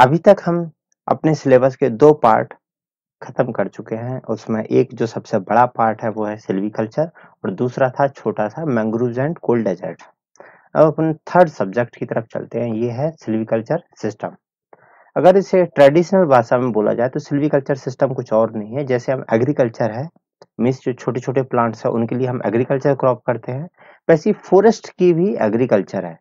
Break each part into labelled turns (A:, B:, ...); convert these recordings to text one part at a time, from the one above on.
A: अभी तक हम अपने सिलेबस के दो पार्ट खत्म कर चुके हैं उसमें एक जो सबसे बड़ा पार्ट है वो है सिल्वीकल्चर और दूसरा था छोटा सा मैंग्रोव एंड कोल्ड डेजर्ट अब अपन थर्ड सब्जेक्ट की तरफ चलते हैं ये है सिल्वीकल्चर सिस्टम अगर इसे ट्रेडिशनल भाषा में बोला जाए तो सिल्वीकल्चर सिस्टम कुछ और नहीं है जैसे हम एग्रीकल्चर है मीन्स जो छोटे छोटे प्लांट्स है उनके लिए हम एग्रीकल्चर क्रॉप करते हैं वैसे फॉरेस्ट की भी एग्रीकल्चर है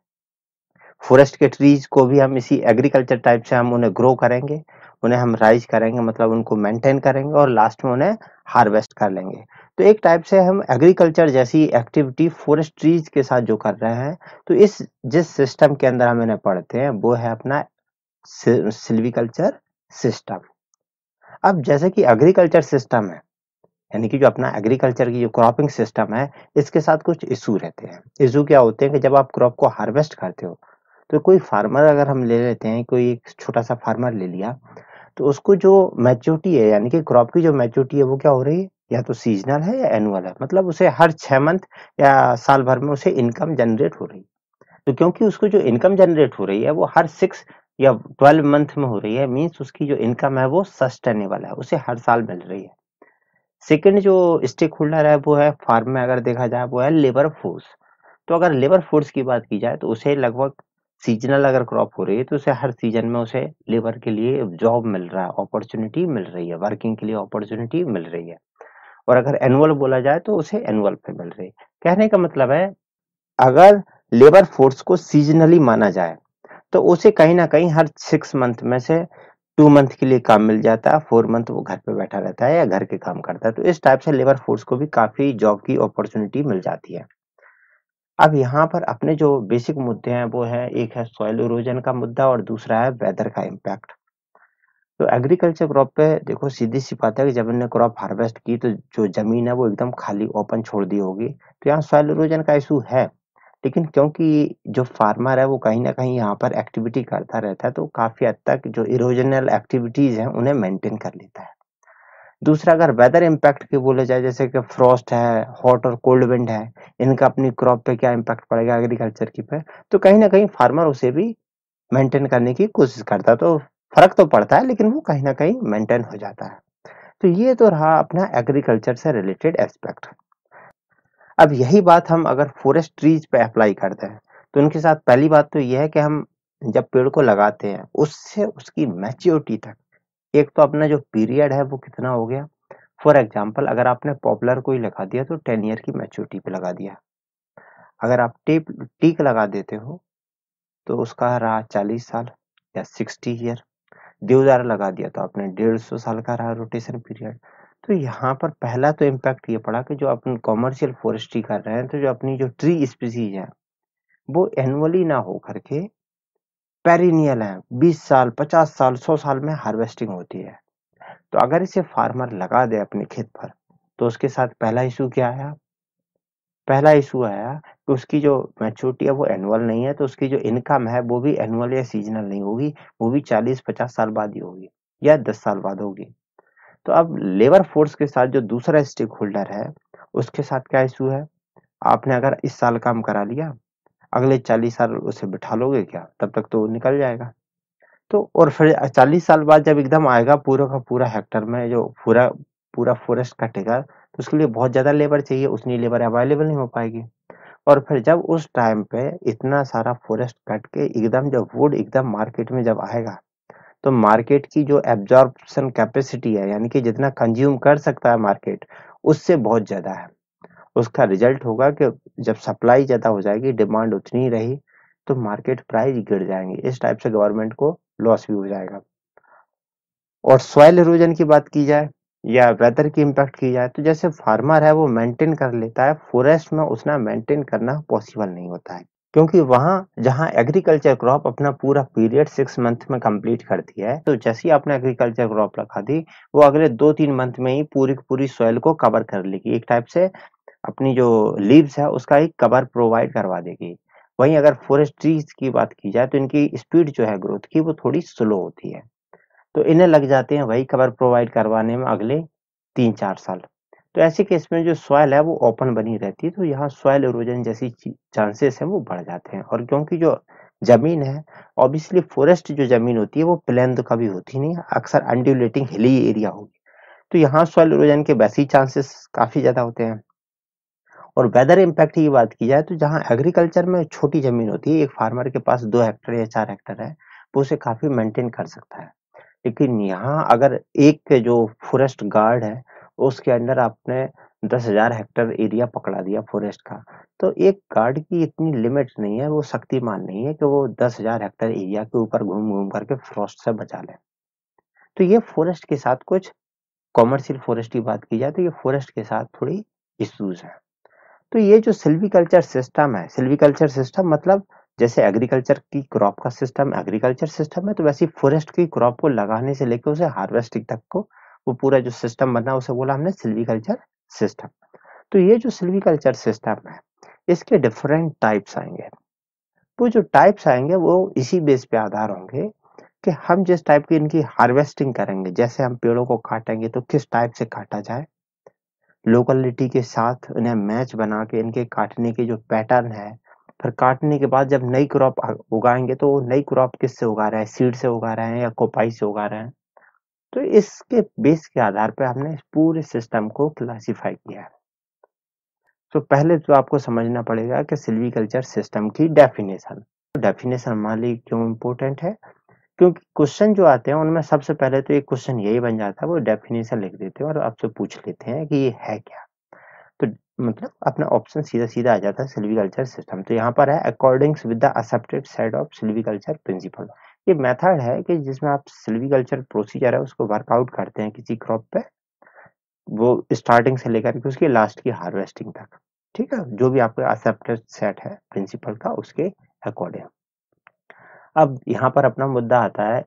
A: फॉरेस्ट के ट्रीज को भी हम इसी एग्रीकल्चर टाइप से हम उन्हें ग्रो करेंगे उन्हें हम राइज करेंगे मतलब उनको मेंटेन करेंगे और लास्ट में उन्हें हार्वेस्ट कर लेंगे तो एक टाइप से हम एग्रीकल्चर जैसी एक्टिविटी फॉरेस्ट ट्रीज के साथ जो कर रहे हैं तो इस जिस सिस्टम के अंदर हम इन्हें पढ़ते हैं वो है अपना सिल्वीकल्चर सिस्टम अब जैसे कि एग्रीकल्चर सिस्टम है यानी कि जो अपना एग्रीकल्चर की जो क्रॉपिंग सिस्टम है इसके साथ कुछ इशू रहते हैं इशू क्या होते हैं कि जब आप क्रॉप को हार्वेस्ट करते हो तो कोई फार्मर अगर हम ले लेते हैं, कोई एक छोटा-सा फार्मर ले लिया, तो उसको जो मैच्योरिटी है यानी कि क्रॉप की जो मैच्योरिटी है वो क्या हो रही है, या तो सीज़नल है या एनुअल है। मतलब उसे हर छह मंथ या साल भर में उसे इनकम जनरेट हो रही है। तो क्योंकि उसको जो इनकम जनरेट हो रही है वो हर सिक्स या ट्वेल्व मंथ में हो रही है मीन्स उसकी जो इनकम है वो सस्टेनेबल है, उसे हर साल मिल रही है। सेकेंड जो स्टेक होल्डर है वो है फार्म में अगर देखा जाए वो है लेबर फ़ोर्स। तो अगर लेबर फ़ोर्स की बात की जाए तो उसे लगभग सीजनल अगर क्रॉप हो रही है तो उसे हर सीजन में उसे लेबर के लिए जॉब मिल रहा है, अपॉर्चुनिटी मिल रही है, वर्किंग के लिए अपॉर्चुनिटी मिल रही है। और अगर एनुअल बोला जाए तो उसे एनुअल पे मिल रही है। कहने का मतलब है अगर लेबर फोर्स को सीजनली माना जाए तो उसे कहीं ना कहीं हर सिक्स मंथ में से टू मंथ के लिए काम मिल जाता है फोर मंथ वो घर पे बैठा रहता है या घर के काम करता है तो इस टाइप से लेबर फोर्स को भी काफी जॉब की अपॉर्चुनिटी मिल जाती है अब यहाँ पर अपने जो बेसिक मुद्दे हैं वो है एक है सॉइल इरोजन का मुद्दा और दूसरा है वेदर का इम्पैक्ट तो एग्रीकल्चर क्रॉप पे देखो सीधी सी बात है कि जब हमने क्रॉप हार्वेस्ट की तो जो जमीन है वो एकदम खाली ओपन छोड़ दी होगी तो यहाँ सॉइल इरोजन का इशू है लेकिन क्योंकि जो फार्मर है वो कहीं ना कहीं यहाँ पर एक्टिविटी करता रहता है तो काफ़ी हद तक जो इरोजनल एक्टिविटीज़ हैं उन्हें मेंटेन कर लेता है दूसरा अगर वेदर इम्पैक्ट की बोले जाए जैसे कि फ्रॉस्ट है हॉट और कोल्ड विंड है इनका अपनी क्रॉप पे क्या इम्पैक्ट पड़ेगा एग्रीकल्चर की पे तो कहीं ना कहीं फार्मर उसे भी मेंटेन करने की कोशिश करता है तो फर्क तो पड़ता है लेकिन वो कहीं ना कहीं मेंटेन हो जाता है तो ये तो रहा अपना एग्रीकल्चर से रिलेटेड एस्पेक्ट अब यही बात हम अगर फॉरेस्ट ट्रीज पे अप्लाई करते हैं तो उनके साथ पहली बात तो यह है कि हम जब पेड़ को लगाते हैं उससे उसकी मैच्योरिटी तक एक तो अपना जो पीरियड है वो कितना हो गया फॉर एग्जाम्पल अगर आपने पॉपुलर को ही लगा दिया तो टेन ईयर की मेच्योरिटी पे लगा दिया अगर आप टेप टीक लगा देते हो तो उसका रहा चालीस साल या सिक्सटी ईयर देवदार लगा दिया तो आपने डेढ़ सौ साल का रहा रोटेशन पीरियड तो यहाँ पर पहला तो इम्पैक्ट ये पड़ा कि जो अपन कॉमर्शियल फॉरेस्ट्री कर रहे हैं तो जो अपनी जो ट्री स्पीसीज है वो एनुअली ना हो करके पेरिनियल है 20 साल 50 साल 100 साल में हार्वेस्टिंग होती है तो अगर इसे फार्मर लगा दे अपने खेत पर तो उसके साथ पहला इशू क्या आया पहला इशू आया कि उसकी जो मैच्योरिटी है वो एनुअल नहीं है तो उसकी जो इनकम है वो भी एनुअल या सीजनल नहीं होगी वो भी 40-50 साल बाद ही होगी या 10 साल बाद होगी तो अब लेबर फोर्स के साथ जो दूसरा स्टेक होल्डर है उसके साथ क्या इशू है आपने अगर इस साल काम करा लिया अगले चालीस साल उसे बिठा लोगे क्या तब तक तो निकल जाएगा तो और फिर चालीस साल बाद जब एकदम आएगा पूरा का पूरा हेक्टर में जो पूरा पूरा फॉरेस्ट कटेगा तो उसके लिए बहुत ज़्यादा लेबर चाहिए उतनी लेबर अवेलेबल नहीं हो पाएगी और फिर जब उस टाइम पे इतना सारा फॉरेस्ट कट के एकदम जब वुड एकदम मार्केट में जब आएगा तो मार्केट की जो एब्जॉर्प्शन कैपेसिटी है यानी कि जितना कंज्यूम कर सकता है मार्केट उससे बहुत ज़्यादा है उसका रिजल्ट होगा कि जब सप्लाई ज़्यादा हो जाएगी डिमांड उतनी रही तो मार्केट प्राइस गिर जाएंगे इस टाइप से गवर्नमेंट को लॉस भी हो जाएगा और सॉयल इरोजन की बात की जाए या वेदर की इम्पैक्ट की जाए तो जैसे फार्मर है वो मेंटेन कर लेता है फॉरेस्ट में उसना मेंटेन करना पॉसिबल नहीं होता है क्योंकि वहां जहां एग्रीकल्चर क्रॉप अपना पूरा पीरियड सिक्स मंथ में कंप्लीट करती है तो जैसे ही आपने एग्रीकल्चर क्रॉप रखा थी वो अगले दो तीन मंथ में ही पूरी पूरी सॉइल को कवर कर लेगी एक टाइप से अपनी जो लीव्स है उसका एक कवर प्रोवाइड करवा देगी वहीं अगर फॉरेस्ट्रीज की बात की जाए तो इनकी स्पीड जो है ग्रोथ की वो थोड़ी स्लो होती है तो इन्हें लग जाते हैं वही कवर प्रोवाइड करवाने में अगले तीन चार साल तो ऐसे केस में जो सॉयल है वो ओपन बनी रहती है तो यहाँ सॉयल इरोजन जैसी चांसेस हैं वो बढ़ जाते हैं और क्योंकि जो जमीन है ऑब्वियसली फॉरेस्ट जो जमीन होती है वो प्लेन तो कभी होती नहीं अक्सर अनड्यूलेटिंग हिली एरिया होगी तो यहाँ सॉयल इरोजन के वैसे चांसेस काफ़ी ज़्यादा होते हैं और वेदर इम्पैक्ट की बात की जाए तो जहाँ एग्रीकल्चर में छोटी जमीन होती है एक फार्मर के पास दो हेक्टर या चार हेक्टर है वो उसे काफ़ी मेंटेन कर सकता है लेकिन यहाँ अगर एक जो फॉरेस्ट गार्ड है उसके अंडर आपने दस हजार हेक्टर एरिया पकड़ा दिया फॉरेस्ट का तो एक गार्ड की इतनी लिमिट नहीं है वो शक्तिमान नहीं है कि वो दस हजार हेक्टर एरिया के ऊपर घूम घूम करके फ्रॉस्ट से बचा ले तो ये फॉरेस्ट के साथ कुछ कॉमर्शियल फॉरेस्ट की बात की जाए तो ये फॉरेस्ट के साथ थोड़ी इश्यूज है तो ये जो सिल्वीकल्चर सिस्टम है सिल्वीकल्चर सिस्टम मतलब जैसे एग्रीकल्चर की क्रॉप का सिस्टम एग्रीकल्चर सिस्टम है तो वैसे फॉरेस्ट की क्रॉप को लगाने से लेकर उसे हार्वेस्टिंग तक को वो पूरा जो सिस्टम बना उसे बोला हमने सिल्वीकल्चर सिस्टम तो ये जो सिल्वीकल्चर सिस्टम है इसके डिफरेंट टाइप्स आएंगे वो जो टाइप्स आएंगे वो इसी बेस पे आधार होंगे कि हम जिस टाइप की इनकी हार्वेस्टिंग करेंगे जैसे हम पेड़ों को काटेंगे तो किस टाइप से काटा जाए लोकलिटी के साथ इन्हें मैच बना के इनके काटने के जो पैटर्न है फिर काटने के बाद जब नई क्रॉप उगाएंगे तो नई क्रॉप किससे उगा रहे हैं सीड से उगा रहे हैं या कोपाई से उगा रहे हैं तो इसके बेस के आधार पर हमने इस पूरे सिस्टम को क्लासिफाई किया है तो पहले तो आपको समझना पड़ेगा कि सिल्वीकल्चर सिस्टम की डेफिनेशन डेफिनेशन हमारे लिए क्यों इम्पोर्टेंट है क्योंकि क्वेश्चन जो आते हैं उनमें सबसे पहले तो एक क्वेश्चन यही बन जाता है वो डेफिनेशन लिख देते हैं और आपसे पूछ लेते हैं कि ये है क्या तो मतलब अपना ऑप्शन सीधा सीधा आ जाता है सिल्वीकल्चर सिस्टम तो यहाँ पर है according with the accepted set of silviculture principle ये मेथड है कि जिसमें आप सिल्वीकल्चर प्रोसीजर है उसको वर्कआउट करते हैं किसी क्रॉप पे वो स्टार्टिंग से लेकर के उसकी लास्ट की हार्वेस्टिंग तक ठीक है जो भी आपका एक्सेप्टेड सेट है प्रिंसिपल का उसके अकॉर्डिंग अब यहाँ पर अपना मुद्दा आता है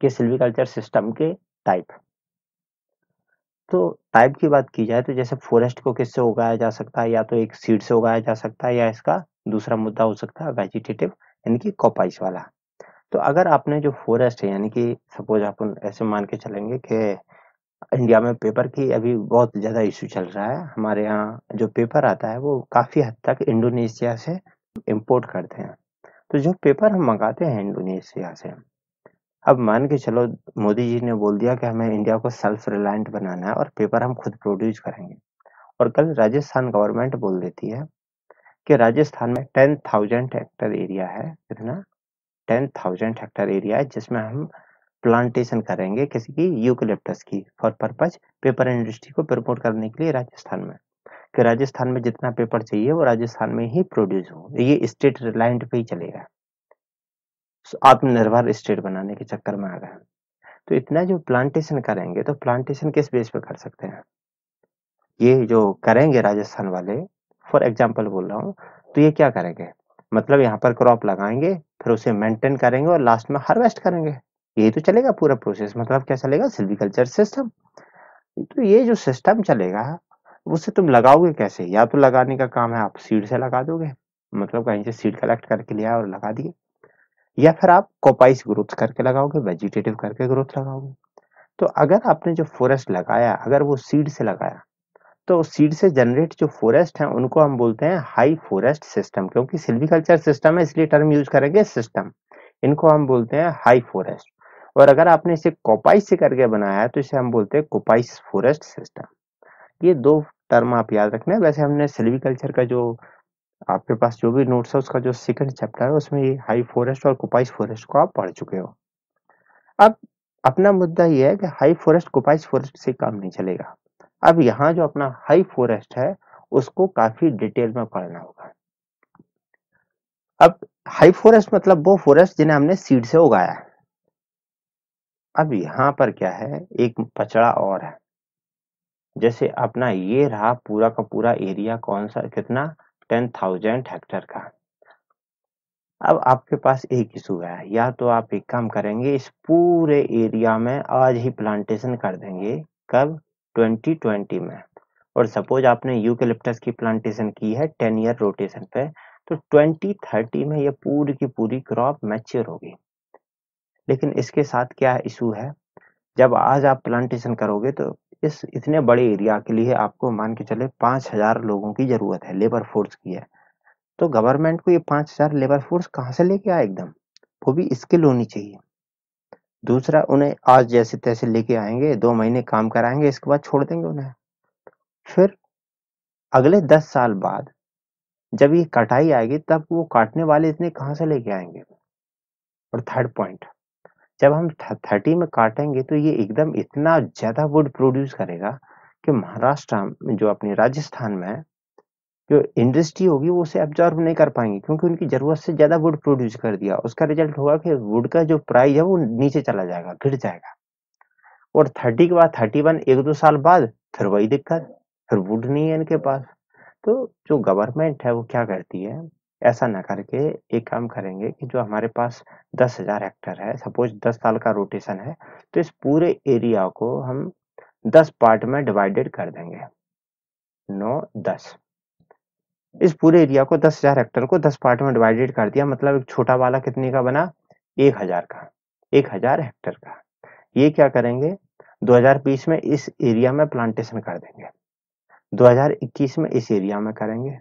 A: कि सिल्वीकल्चर सिस्टम के टाइप तो टाइप की बात की जाए तो जैसे फॉरेस्ट को किससे उगाया जा सकता है या तो एक सीड से उगाया जा सकता है या इसका दूसरा मुद्दा हो सकता है वेजिटेटिव यानी कि कॉपाइस वाला तो अगर आपने जो फॉरेस्ट है यानी कि सपोज आप ऐसे मान के चलेंगे कि इंडिया में पेपर की अभी बहुत ज़्यादा इशू चल रहा है हमारे यहाँ जो पेपर आता है वो काफ़ी हद तक इंडोनेशिया से इम्पोर्ट करते हैं तो जो पेपर हम मंगाते हैं इंडोनेशिया से अब मान के चलो मोदी जी ने बोल दिया कि हमें इंडिया को सेल्फ रिलायंट बनाना है और पेपर हम खुद प्रोड्यूस करेंगे और कल राजस्थान गवर्नमेंट बोल देती है कि राजस्थान में टेन थाउजेंड हेक्टर एरिया है कितना टेन थाउजेंड हेक्टर एरिया है जिसमें हम प्लांटेशन करेंगे किसी की यूकलिप्टस की फॉर पर्पज पेपर इंडस्ट्री को प्रमोट करने के लिए राजस्थान में कि राजस्थान में जितना पेपर चाहिए वो राजस्थान में ही प्रोड्यूस हो ये स्टेट रिलायंट पे ही चलेगा आत्मनिर्भर स्टेट बनाने के चक्कर में आ गए तो इतना जो प्लांटेशन करेंगे तो प्लांटेशन किस बेस पे कर सकते हैं ये जो करेंगे राजस्थान वाले फॉर एग्जाम्पल बोल रहा हूँ तो ये क्या करेंगे मतलब यहाँ पर क्रॉप लगाएंगे फिर उसे मेंटेन करेंगे और लास्ट में हार्वेस्ट करेंगे ये तो चलेगा पूरा प्रोसेस मतलब क्या चलेगा सिल्वीकल्चर सिस्टम तो ये जो सिस्टम चलेगा उसे तुम लगाओगे कैसे या तो लगाने का काम है आप सीड से लगा दोगे मतलब कहीं से सीड कलेक्ट करके लिया और लगा दिए या फिर आप कोपाइस ग्रोथ करके लगाओगे वेजिटेटिव करके ग्रोथ लगाओगे तो अगर आपने जो फॉरेस्ट लगाया अगर वो सीड से लगाया तो सीड से जनरेट जो फॉरेस्ट है उनको हम बोलते हैं हाई फॉरेस्ट सिस्टम क्योंकि सिल्वीकल्चर सिस्टम है इसलिए टर्म यूज करेंगे सिस्टम इनको हम बोलते हैं हाई फॉरेस्ट और अगर आपने इसे कोपाइस से करके बनाया है तो इसे हम बोलते हैं कोपाइस फॉरेस्ट सिस्टम ये दो टर्म आप याद रखना वैसे हमने सिल्वीकल्चर का जो आपके पास जो भी नोट्स है उसका जो सेकंड चैप्टर है उसमें ये हाई फॉरेस्ट और कोपाइस फॉरेस्ट को आप पढ़ चुके हो अब अपना मुद्दा यह है कि हाई फॉरेस्ट कोपाइस फॉरेस्ट से काम नहीं चलेगा अब यहाँ जो अपना हाई फॉरेस्ट है उसको काफी डिटेल में पढ़ना होगा अब हाई फॉरेस्ट मतलब वो फॉरेस्ट जिन्हें हमने सीड से उगाया है अब यहाँ पर क्या है एक पचड़ा और है जैसे अपना ये रहा पूरा का पूरा एरिया कौन सा कितना टेन थाउजेंड हेक्टर का अब आपके पास एक इशू है या तो आप एक काम करेंगे इस पूरे एरिया में आज ही प्लांटेशन कर देंगे कब 2020 में और सपोज आपने यूकेलिप्टस की प्लांटेशन की है 10 ईयर रोटेशन पे तो 2030 में ये पूरी की पूरी क्रॉप मैच्योर होगी लेकिन इसके साथ क्या इशू है जब आज आप प्लांटेशन करोगे तो इस इतने बड़े एरिया के लिए आपको मान के चले पाँच हजार लोगों की जरूरत है लेबर फोर्स की है तो गवर्नमेंट को ये पाँच हजार लेबर फोर्स कहाँ से लेके आए एकदम वो भी स्किल होनी चाहिए दूसरा उन्हें आज जैसे तैसे लेके आएंगे दो महीने काम कराएंगे इसके बाद छोड़ देंगे उन्हें। फिर अगले दस साल बाद जब ये कटाई आएगी तब वो काटने वाले इतने कहाँ से लेके आएंगे और थर्ड पॉइंट जब हम थर्टी में काटेंगे तो ये एकदम इतना ज़्यादा वुड प्रोड्यूस करेगा कि महाराष्ट्र जो अपने राजस्थान में है जो इंडस्ट्री होगी वो उसे एब्जॉर्ब नहीं कर पाएंगे क्योंकि उनकी जरूरत से ज्यादा वुड प्रोड्यूस कर दिया उसका रिजल्ट होगा कि वुड का जो प्राइस है वो नीचे चला जाएगा गिर जाएगा और थर्टी के बाद थर्टी वन एक दो साल बाद फिर वही दिक्कत फिर वुड नहीं है इनके पास तो जो गवर्नमेंट है वो क्या करती है ऐसा ना करके एक काम करेंगे कि जो हमारे पास दस हजार हेक्टर है सपोज दस साल का रोटेशन है तो इस पूरे एरिया को हम दस पार्ट में डिवाइडेड कर देंगे नौ दस इस पूरे एरिया को दस हजार हेक्टर को दस पार्ट में डिवाइडेड कर दिया मतलब एक छोटा वाला कितने का बना एक हजार का एक हजार हेक्टर का ये क्या करेंगे 2020 में इस एरिया में प्लांटेशन कर देंगे 2021 में इस एरिया में करेंगे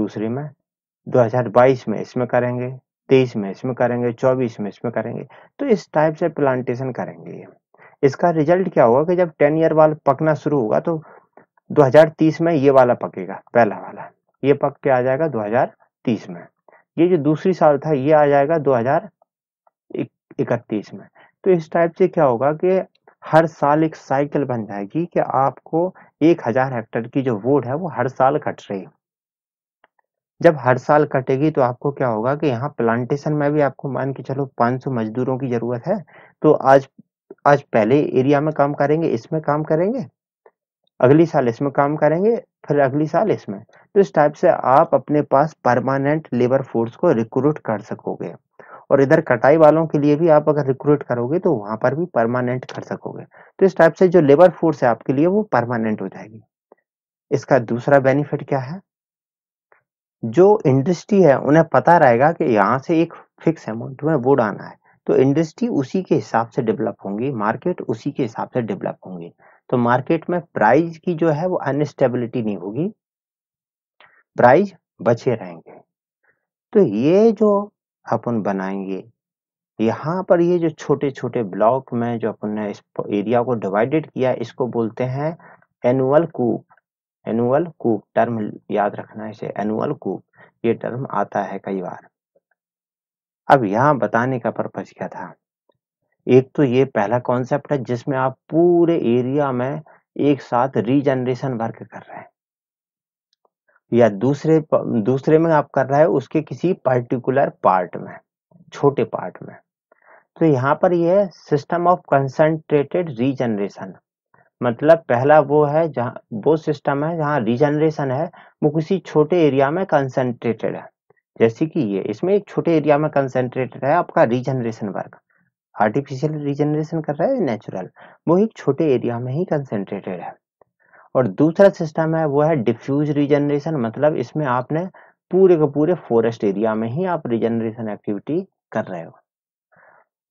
A: दूसरे में 2022 में इसमें करेंगे तेईस में इसमें करेंगे चौबीस में इसमें करेंगे तो इस टाइप से प्लांटेशन करेंगे इसका रिजल्ट क्या होगा कि जब टेन ईयर वाल पकना शुरू होगा तो 2030 में ये वाला पकेगा पहला वाला ये पक के आ जाएगा 2030 में ये जो दूसरी साल था ये आ जाएगा 2031 में तो इस टाइप से क्या होगा कि हर साल एक साइकिल बन जाएगी कि आपको एक हजार हेक्टर की जो वोड है वो हर साल कट रही जब हर साल कटेगी तो आपको क्या होगा कि यहाँ प्लांटेशन में भी आपको मान के चलो 500 मजदूरों की जरूरत है तो आज आज पहले एरिया में काम करेंगे इसमें काम करेंगे अगली साल इसमें काम करेंगे फिर अगली साल इसमें तो इस टाइप से आप अपने पास परमानेंट लेबर फोर्स को रिक्रूट कर सकोगे और इधर कटाई वालों के लिए भी आप अगर रिक्रूट करोगे तो वहां पर भी परमानेंट कर सकोगे तो इस टाइप से जो लेबर फोर्स है आपके लिए वो परमानेंट हो जाएगी इसका दूसरा बेनिफिट क्या है जो इंडस्ट्री है उन्हें पता रहेगा कि यहाँ से एक फिक्स अमाउंट में वुड आना है तो इंडस्ट्री उसी के हिसाब से डेवलप होंगी मार्केट उसी के हिसाब से डेवलप होंगी तो मार्केट में प्राइस की जो है वो अनस्टेबिलिटी नहीं होगी प्राइस बचे रहेंगे तो ये जो अपन बनाएंगे यहाँ पर ये जो छोटे छोटे ब्लॉक में जो अपन ने इस एरिया को डिवाइडेड किया इसको बोलते हैं annual coupe annual coupe term याद रखना इसे एनुअल कूप ये टर्म आता है कई बार अब यहां बताने का पर्पज क्या था एक तो ये पहला कॉन्सेप्ट है जिसमें आप पूरे एरिया में एक साथ रीजनरेशन वर्क कर रहे हैं या दूसरे दूसरे में आप कर रहे हैं उसके किसी पर्टिकुलर पार्ट में छोटे पार्ट में तो यहाँ पर यह है सिस्टम ऑफ कंसंट्रेटेड रीजनरेशन मतलब पहला वो है जहाँ वो सिस्टम है जहाँ रीजनरेशन है वो किसी छोटे एरिया में कंसंट्रेटेड है जैसे कि ये इसमें एक छोटे एरिया में कंसेंट्रेटेड है आपका रीजनरेशन वर्क आर्टिफिशियल रीजनरेशन कर रहा है नेचुरल वो एक छोटे एरिया में ही कंसेंट्रेटेड है और दूसरा सिस्टम है वो है डिफ्यूज रीजनरेशन मतलब इसमें आपने पूरे के पूरे फॉरेस्ट एरिया में ही आप रीजनरेशन एक्टिविटी कर रहे हो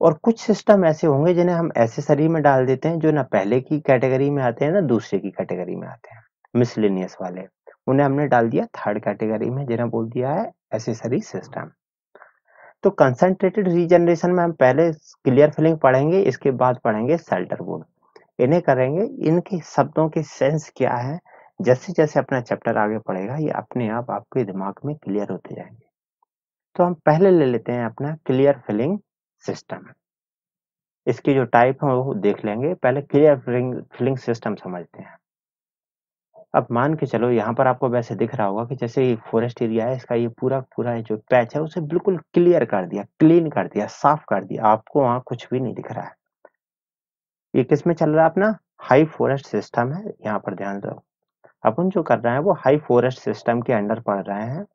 A: और कुछ सिस्टम ऐसे होंगे जिन्हें हम एसेसरी में डाल देते हैं जो ना पहले की कैटेगरी में आते हैं ना दूसरे की कैटेगरी में आते हैं मिसलिनियस वाले उन्हें हमने डाल दिया थर्ड कैटेगरी में जिन्हें बोल दिया है एसेसरी सिस्टम तो कंसंट्रेटेड रीजनरेशन में हम पहले क्लियर फिलिंग पढ़ेंगे इसके बाद पढ़ेंगे सेल्टर बोर्ड इन्हें करेंगे इनके शब्दों के सेंस क्या है जैसे जैसे अपना चैप्टर आगे पढ़ेगा ये अपने आप आपके दिमाग में क्लियर होते जाएंगे तो हम पहले ले लेते हैं अपना क्लियर फिलिंग सिस्टम इसकी जो टाइप है वो देख लेंगे पहले क्लियर फिलिंग फिलिंग सिस्टम समझते हैं अब मान के चलो यहाँ पर आपको वैसे दिख रहा होगा कि जैसे ये फॉरेस्ट एरिया है इसका ये पूरा पूरा जो पैच है उसे बिल्कुल क्लियर कर दिया क्लीन कर दिया साफ कर दिया आपको वहां कुछ भी नहीं दिख रहा है ये किस में चल रहा है अपना हाई फॉरेस्ट सिस्टम है यहाँ पर ध्यान दो अपन जो कर रहे हैं वो हाई फॉरेस्ट सिस्टम के अंडर पड़ रहे हैं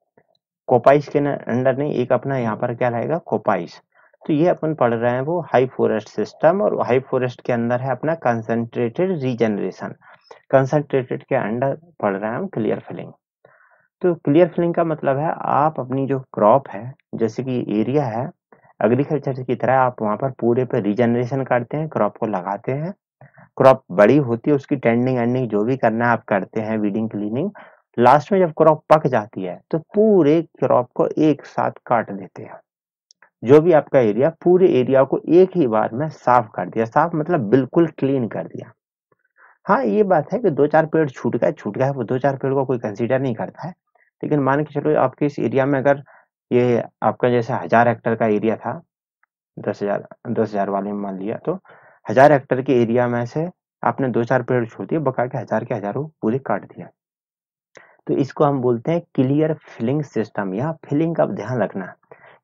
A: कोपाइस के अंडर नहीं एक अपना यहाँ पर क्या रहेगा कोपाइस तो ये अपन पढ़ रहे हैं वो हाई फॉरेस्ट सिस्टम और हाई फॉरेस्ट के अंदर है अपना कंसंट्रेटेड रीजनरेशन कंसंट्रेटेड के अंडर पढ़ रहे हैं हम क्लियर फिलिंग तो क्लियर फिलिंग का मतलब है आप अपनी जो क्रॉप है जैसे कि एरिया है एग्रीकल्चर की तरह आप वहां पर पूरे पे रिजनरेशन करते हैं क्रॉप को लगाते हैं क्रॉप बड़ी होती है उसकी टेंडिंग एंडिंग जो भी करना है आप करते हैं वीडिंग क्लीनिंग लास्ट में जब क्रॉप पक जाती है तो पूरे क्रॉप को एक साथ काट देते हैं जो भी आपका एरिया पूरे एरिया को एक ही बार में साफ कर दिया साफ मतलब बिल्कुल क्लीन कर दिया हाँ, ये बात है कि दो चार पेड़ छूट गए छूट गए, वो दो चार पेड़ को कोई कंसीडर नहीं करता है। लेकिन मान के चलो आपके इस एरिया में अगर ये आपका जैसे हजार हेक्टर का एरिया था, दस हजार दस हजार वाले में मान लिया तो हजार हेक्टर के एरिया में से आपने दो चार पेड़ छोड़ दिए, बका के हज़ार के हज़ारों पूरे काट दिया। तो इसको हम बोलते हैं क्लियर फ़िलिंग सिस्टम या फ़िलिंग का ध्यान रखना।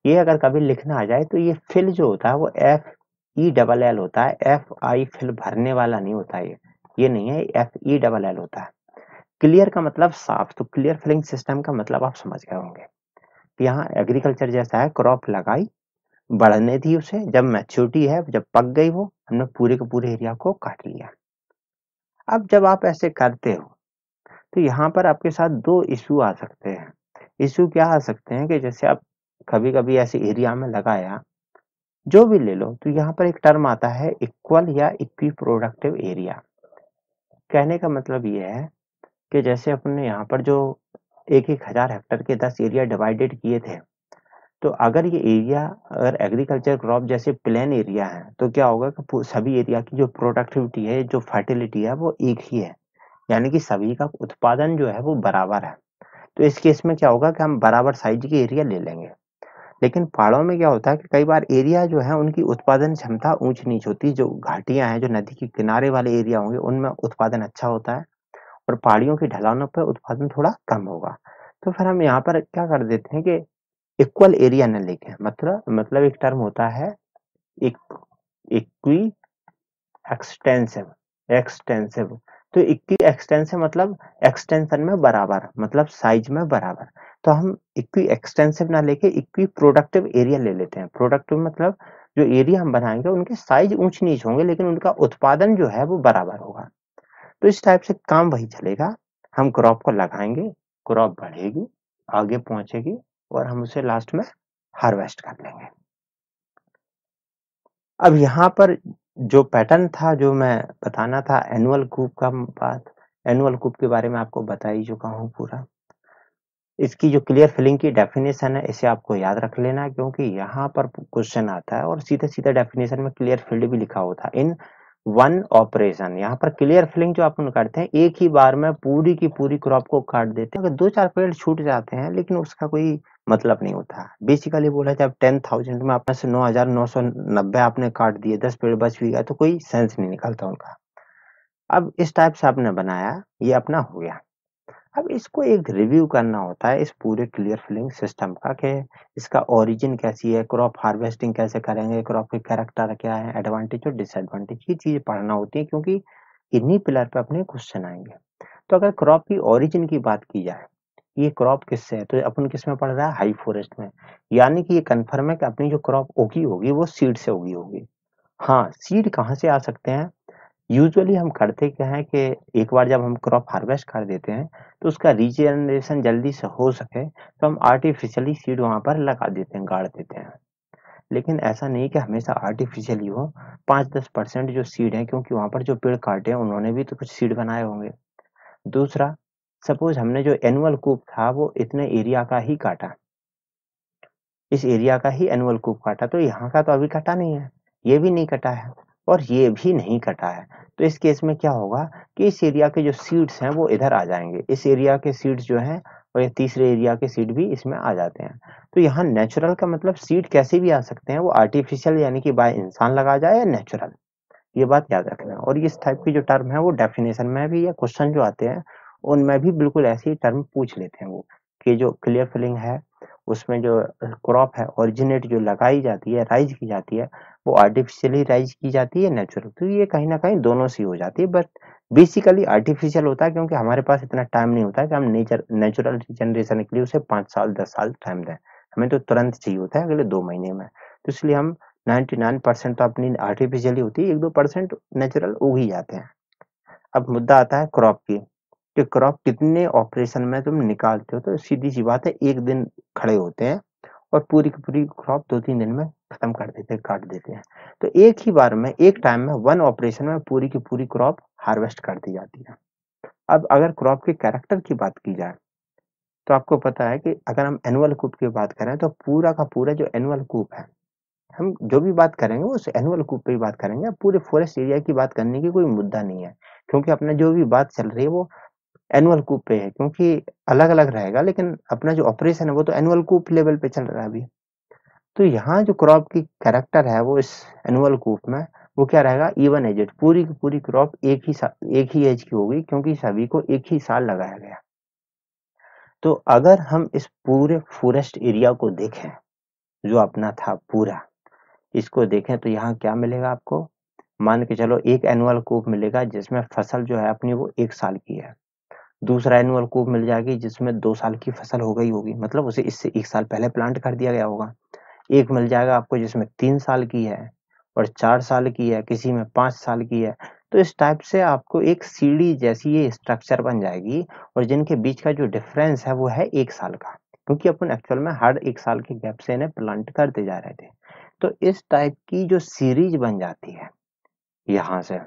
A: ये अगर कभी लिखना आ जाए तो ये फ़िल जो होता है वो एफ ई डबल एल होता है, एफ आई फ़िल भरने वाला नहीं होता ये। ये नहीं है एफ ई डबल एल होता है क्लियर का मतलब साफ तो क्लियर फिलिंग सिस्टम का मतलब आप समझ गए होंगे यहाँ एग्रीकल्चर जैसा है क्रॉप लगाई बढ़ने दी उसे जब मैच्योरिटी है जब पक गई वो हमने पूरे के पूरे एरिया को काट लिया अब जब आप ऐसे करते हो तो यहाँ पर आपके साथ दो इशू आ सकते हैं इशू क्या आ सकते हैं कि जैसे आप कभी कभी ऐसे एरिया में लगाया जो भी ले लो तो यहाँ पर एक टर्म आता है इक्वल या इक्वी प्रोडक्टिव एरिया कहने का मतलब ये है कि जैसे अपने यहाँ पर जो एक एक हजार हेक्टर के दस एरिया डिवाइडेड किए थे, तो अगर ये एरिया अगर एग्रीकल्चर क्रॉप जैसे प्लेन एरिया है, तो क्या होगा कि सभी एरिया की जो प्रोडक्टिविटी है, जो फर्टिलिटी है वो एक ही है, यानी कि सभी का उत्पादन जो है वो बराबर है। तो इस केस में क्या होगा कि हम बराबर साइज के एरिया ले लेंगे। लेकिन पहाड़ों में क्या होता है कि कई बार एरिया जो है उनकी उत्पादन क्षमता ऊंच नीच होती है जो घाटियां हैं जो नदी के किनारे वाले एरिया होंगे उनमें उत्पादन अच्छा होता है और पहाड़ियों की ढलानों पर उत्पादन थोड़ा कम होगा तो फिर हम यहाँ पर क्या कर देते हैं कि इक्वल एरिया न लेके मतलब मतलब एक टर्म होता है एक, एक्वी एक्सटेंसिव एक्सटेंसिव तो इक्वी एक्सटेंशन मतलब एक्सटेंशन में बराबर मतलब साइज में बराबर तो हम इक्वी एक्सटेंसिव ना लेके इक्वी प्रोडक्टिव एरिया ले लेते हैं प्रोडक्टिव मतलब जो एरिया हम बनाएंगे उनके साइज ऊंच नीच होंगे लेकिन उनका उत्पादन जो है वो बराबर होगा तो इस टाइप से काम वही चलेगा हम क्रॉप को लगाएंगे क्रॉप बढ़ेगी आगे पहुंचेगी और हम उसे लास्ट में हार्वेस्ट कर लेंगे अब यहां पर जो पैटर्न था, जो मैं बताना था एनुअल कूप का बात एनुअल कूप के बारे में आपको बता ही चुका हूँ पूरा। इसकी जो क्लियर फिलिंग की डेफिनेशन है, इसे आपको याद रख लेना है क्योंकि यहाँ पर क्वेश्चन आता है और सीधे-सीधे डेफिनेशन में क्लियर फील्ड भी लिखा होता है इन वन ऑपरेशन यहाँ पर क्लियर फिलिंग जो आप करते हैं एक ही बार में पूरी की पूरी क्रॉप को काट देते हैं अगर दो चार पेड़ छूट जाते हैं लेकिन उसका कोई मतलब नहीं होता बेसिकली बोला जाए टेन थाउजेंड में आपने से नौ हजार नौ सौ नब्बे आपने काट दिए दस पेड़ बच भी गया तो कोई सेंस नहीं निकलता उनका अब इस टाइप से आपने बनाया ये अपना हो गया अब इसको एक रिव्यू करना होता है इस पूरे क्लियर फिलिंग सिस्टम का के इसका ओरिजिन कैसी है क्रॉप हार्वेस्टिंग कैसे करेंगे क्रॉप के कैरेक्टर क्या है एडवांटेज और डिसएडवांटेज ये चीज़ें पढ़ना होती है क्योंकि इन्हीं पिलर पर अपने क्वेश्चन आएंगे तो अगर क्रॉप की ओरिजिन की बात की जाए ये क्रॉप किससे है तो अपन किस में पढ़ रहा है हाई फॉरेस्ट में यानी कि ये कंफर्म है कि अपनी जो क्रॉप उगी होगी वो सीड से उगी होगी हाँ सीड कहाँ से आ सकते हैं यूजुअली हम करते क्या है कि एक बार जब हम क्रॉप हार्वेस्ट कर देते हैं तो उसका रीजनरेशन जल्दी से हो सके तो हम आर्टिफिशियली सीड वहाँ पर लगा देते हैं गाड़ देते हैं लेकिन ऐसा नहीं कि हमेशा आर्टिफिशियली हो पाँच दस परसेंट जो सीड है क्योंकि वहाँ पर जो पेड़ काटे हैं उन्होंने भी तो कुछ सीड बनाए होंगे दूसरा सपोज हमने जो एनुअल कूप था वो इतने एरिया का ही काटा इस एरिया का ही एनुअल कूप काटा तो यहाँ का तो अभी कटा नहीं है ये भी नहीं कटा है और ये भी नहीं कटा है तो इस केस में क्या होगा कि इस एरिया के जो सीड्स हैं वो इधर आ जाएंगे इस एरिया के सीड्स जो हैं और ये तीसरे एरिया के सीड भी इसमें आ जाते हैं तो यहाँ नेचुरल का मतलब सीड कैसे भी आ सकते हैं वो आर्टिफिशियल यानी कि बाय इंसान लगा जाए या नेचुरल ये बात याद रखना और इस टाइप की जो टर्म है वो डेफिनेशन में भी या क्वेश्चन जो आते हैं उनमें भी बिल्कुल ऐसी टर्म पूछ लेते हैं वो कि जो क्लियर फिलिंग है उसमें जो क्रॉप है ओरिजिनेट जो लगाई जाती है राइज की जाती है वो आर्टिफिशियली राइज की जाती है नेचुरल तो ये कहीं ना कहीं दोनों से हो जाती है बट बेसिकली आर्टिफिशियल होता है क्योंकि हमारे पास इतना टाइम नहीं होता कि हम नेचर नेचुरल जनरेशन के लिए उसे पाँच साल दस साल टाइम दें हमें तो तुरंत चाहिए होता है अगले दो महीने में तो इसलिए हम 99 तो अपनी आर्टिफिशियली होती है एक दो परसेंट नेचुरल उग ही जाते हैं अब मुद्दा आता है क्रॉप की कि क्रॉप कितने ऑपरेशन में तुम निकालते हो तो सीधी सी बात है एक दिन खड़े होते हैं और पूरी की पूरी क्रॉप दो तीन दिन में खत्म कर देते हैं काट देते हैं तो एक ही बार में एक टाइम में वन ऑपरेशन में पूरी की पूरी क्रॉप हार्वेस्ट कर दी जाती है अब अगर क्रॉप के कैरेक्टर की बात की जाए तो आपको पता है कि अगर हम एनुअल कूप की बात करें तो पूरा का पूरा जो एनुअल कूप है हम जो भी बात करेंगे उस एनुअल कूप पर बात करेंगे पूरे फॉरेस्ट एरिया की बात करने की कोई मुद्दा नहीं है क्योंकि अपने जो भी बात चल रही है वो एनुअल कूप पे है क्योंकि अलग-अलग रहेगा लेकिन अपना जो ऑपरेशन है वो तो एनुअल कूप लेवल पे चल रहा है अभी। तो यहाँ जो क्रॉप की कैरेक्टर है वो इस एनुअल कूप में वो क्या रहेगा इवन एजेड पूरी की पूरी क्रॉप एक ही एक ही एज की होगी क्योंकि सभी को एक ही साल लगाया गया। तो अगर हम इस पूरे फॉरेस्ट एरिया को देखें जो अपना था पूरा इसको देखें तो यहाँ क्या मिलेगा आपको मान के चलो एक एनुअल कूप मिलेगा जिसमें फसल जो है अपनी वो एक साल की है। दूसरा एनुअल कोप मिल जाएगी जिसमें दो साल की फसल हो गई होगी मतलब उसे इससे एक साल पहले प्लांट कर दिया गया होगा एक मिल जाएगा आपको जिसमें तीन साल की है और चार साल की है किसी में पांच साल की है तो इस टाइप से आपको एक सीढ़ी जैसी ये स्ट्रक्चर बन जाएगी और जिनके बीच का जो डिफरेंस है वो है एक साल का क्योंकि अपन एक्चुअल में हर एक साल के गैप से इन्हें प्लांट करते जा रहे थे तो इस टाइप की जो सीरीज बन जाती है यहाँ से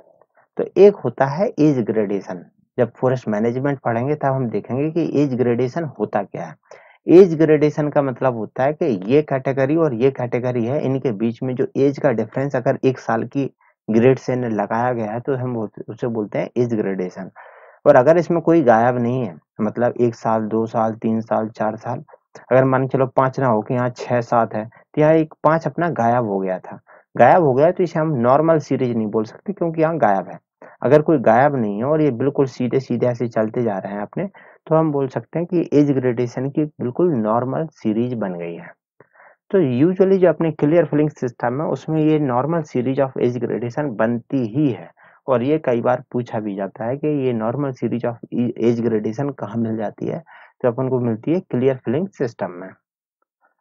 A: तो एक होता है एज ग्रेडेशन जब फॉरेस्ट मैनेजमेंट पढ़ेंगे तब हम देखेंगे कि एज ग्रेडेशन होता क्या है एज ग्रेडेशन का मतलब होता है कि ये कैटेगरी और ये कैटेगरी है इनके बीच में जो एज का डिफरेंस अगर एक साल की ग्रेड से लगाया गया है तो हम उसे बोलते हैं एज ग्रेडेशन और अगर इसमें कोई गायब नहीं है मतलब एक साल दो साल तीन साल चार साल अगर मान चलो पांच ना हो कि यहाँ छह सात है तो यहाँ एक पांच अपना गायब हो गया था गायब हो गया तो इसे हम नॉर्मल सीरीज नहीं बोल सकते क्योंकि यहाँ गायब है अगर कोई गायब नहीं है और ये बिल्कुल सीधे-सीधे ऐसे चलते जा रहे हैं अपने, तो हम बोल सकते हैं कि एज ग्रेडेशन की बिल्कुल नॉर्मल सीरीज़ बन गई है। तो यूजुअली जो अपने क्लियर फिलिंग सिस्टम है उसमें ये normal series of age gradation बनती ही है और ये कई बार पूछा भी जाता है कि ये normal series of age gradation कहाँ मिल जाती है? तो अपन को मिलती है क्लियर फिलिंग सिस्टम में।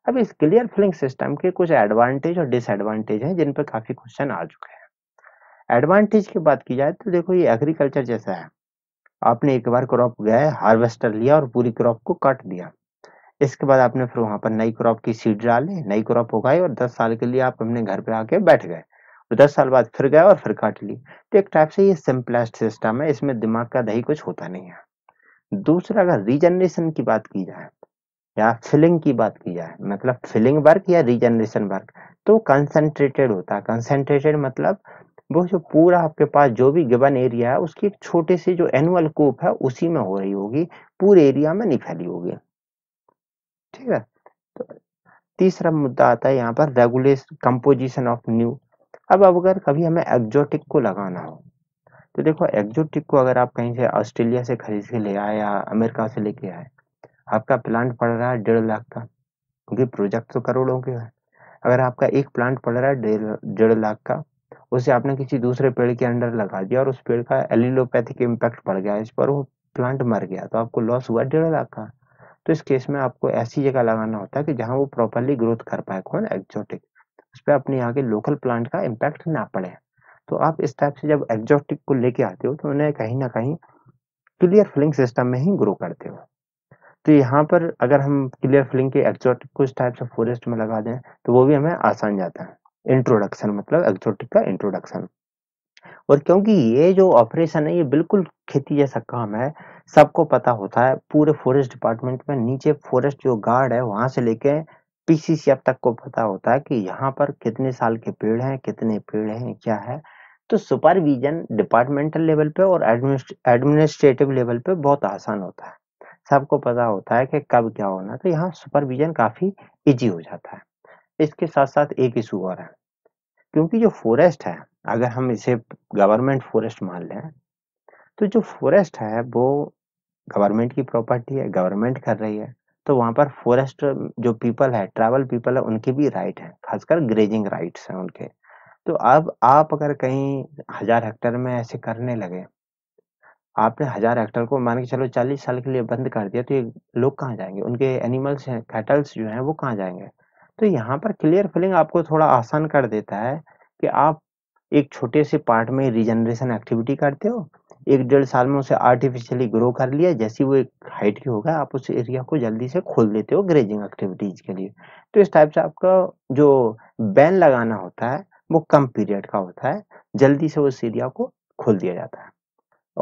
A: अब इस क्लियर फिलिंग सिस्टम के कुछ एडवांटेज और डिसएडवांटेज हैं जिन पर काफ़ी क्वेश्चन आ चुके हैं। एडवांटेज की बात की जाए तो देखो ये एग्रीकल्चर जैसा है आपने एक बार क्रॉप गए हार्वेस्टर लिया और पूरी क्रॉप को काट दिया इसके बाद आपने फिर वहां पर नई क्रॉप की सीड डाली नई क्रॉप उगाई और दस साल के लिए आप अपने घर पे आके बैठ गए और तो दस साल बाद फिर गए और फिर काट ली तो एक टाइप से ये सिंपलेस्ट सिस्टम है इसमें दिमाग का दही कुछ होता नहीं है दूसरा अगर रीजनरेशन की बात की जाए या फिलिंग की बात की जाए मतलब फिलिंग वर्क या रीजनरेशन वर्क तो कंसेंट्रेटेड होता है कंसेंट्रेटेड मतलब वो जो पूरा आपके पास जो भी गिवन एरिया है उसकी एक छोटे से जो एनुअल कोप है उसी में हो रही होगी पूरे एरिया में नहीं फैली होगी ठीक है तो तीसरा मुद्दा आता है यहाँ पर रेगुलेशन कंपोजिशन ऑफ न्यू अब अगर कभी हमें एक्जोटिक को लगाना हो तो देखो एक्जोटिक को अगर आप कहीं से ऑस्ट्रेलिया से खरीद के ले आए या अमेरिका से लेके आए आपका प्लांट पड़ रहा है डेढ़ लाख का क्योंकि प्रोजेक्ट तो करोड़ों के हैं अगर आपका एक प्लांट पड़ रहा है डेढ़ लाख का उसे आपने किसी दूसरे पेड़ के अंडर लगा दिया और उस पेड़ का एलिलोपैथिक इम्पैक्ट पड़ गया इस पर वो प्लांट मर गया तो आपको लॉस हुआ डेढ़ लाख का तो इस केस में आपको ऐसी जगह लगाना होता है कि जहाँ वो प्रॉपरली ग्रोथ कर पाए कौन एक्जोटिक उस पर अपने यहाँ के लोकल प्लांट का इम्पैक्ट ना पड़े तो आप इस टाइप से जब एक्जोटिक को लेके आते हो तो उन्हें कहीं ना कहीं क्लियर फिलिंग सिस्टम में ही ग्रो करते हो तो यहाँ पर अगर हम क्लियर फिलिंग के एक्जोटिक को इस टाइप से फॉरेस्ट में लगा दें तो वो भी हमें आसान जाता है इंट्रोडक्शन मतलब एक्सोटिक का इंट्रोडक्शन और क्योंकि ये जो ऑपरेशन है ये बिल्कुल खेती जैसा काम है सबको पता होता है पूरे फॉरेस्ट डिपार्टमेंट में नीचे फॉरेस्ट जो गार्ड है वहां से लेके पीसीसीएफ तक को पता होता है कि यहाँ पर कितने साल के पेड़ हैं कितने पेड़ हैं क्या है तो सुपरविजन डिपार्टमेंटल लेवल पे और एडमिनिस्ट्रेटिव लेवल पे बहुत आसान होता है सबको पता होता है कि कब क्या होना तो यहाँ सुपरविजन काफी इजी हो जाता है इसके साथ साथ एक इशू और है क्योंकि जो फॉरेस्ट है अगर हम इसे गवर्नमेंट फॉरेस्ट मान लें तो जो फॉरेस्ट है वो गवर्नमेंट की प्रॉपर्टी है गवर्नमेंट कर रही है तो वहाँ पर फॉरेस्ट जो पीपल है ट्रैवल पीपल है उनकी भी राइट है खासकर ग्रेजिंग राइट्स हैं उनके तो अब आप अगर कहीं हजार हेक्टर में ऐसे करने लगे आपने हजार हेक्टर को मान के चलो चालीस साल के लिए बंद कर दिया तो ये लोग कहाँ जाएंगे उनके एनिमल्स हैं कैटल्स जो हैं वो कहाँ जाएंगे तो यहाँ पर क्लियर फिलिंग आपको थोड़ा आसान कर देता है कि आप एक छोटे से पार्ट में रिजनरेशन एक्टिविटी करते हो एक डेढ़ साल में उसे आर्टिफिशियली ग्रो कर लिया जैसी वो एक हाइट की होगा आप उस एरिया को जल्दी से खोल देते हो ग्रेजिंग एक्टिविटीज के लिए तो इस टाइप से आपका जो बैन लगाना होता है वो कम पीरियड का होता है जल्दी से उस एरिया को खोल दिया जाता है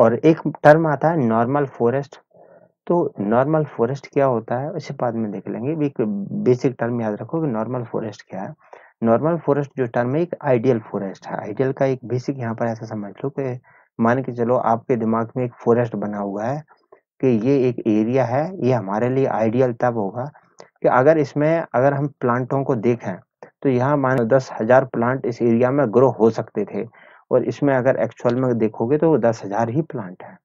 A: और एक टर्म आता है नॉर्मल फॉरेस्ट तो नॉर्मल फॉरेस्ट क्या होता है उसे बाद में देख लेंगे एक बेसिक टर्म याद रखो कि नॉर्मल फॉरेस्ट क्या है नॉर्मल फॉरेस्ट जो टर्म है एक आइडियल फॉरेस्ट है आइडियल का एक बेसिक यहाँ पर ऐसा समझ लो कि मान के चलो आपके दिमाग में एक फॉरेस्ट बना हुआ है कि ये एक एरिया है ये हमारे लिए आइडियल तब होगा कि अगर इसमें अगर हम प्लांटों को देखें तो यहाँ मान दस हजार प्लांट इस एरिया में ग्रो हो सकते थे और इसमें अगर एक्चुअल में देखोगे तो दस हजार ही प्लांट है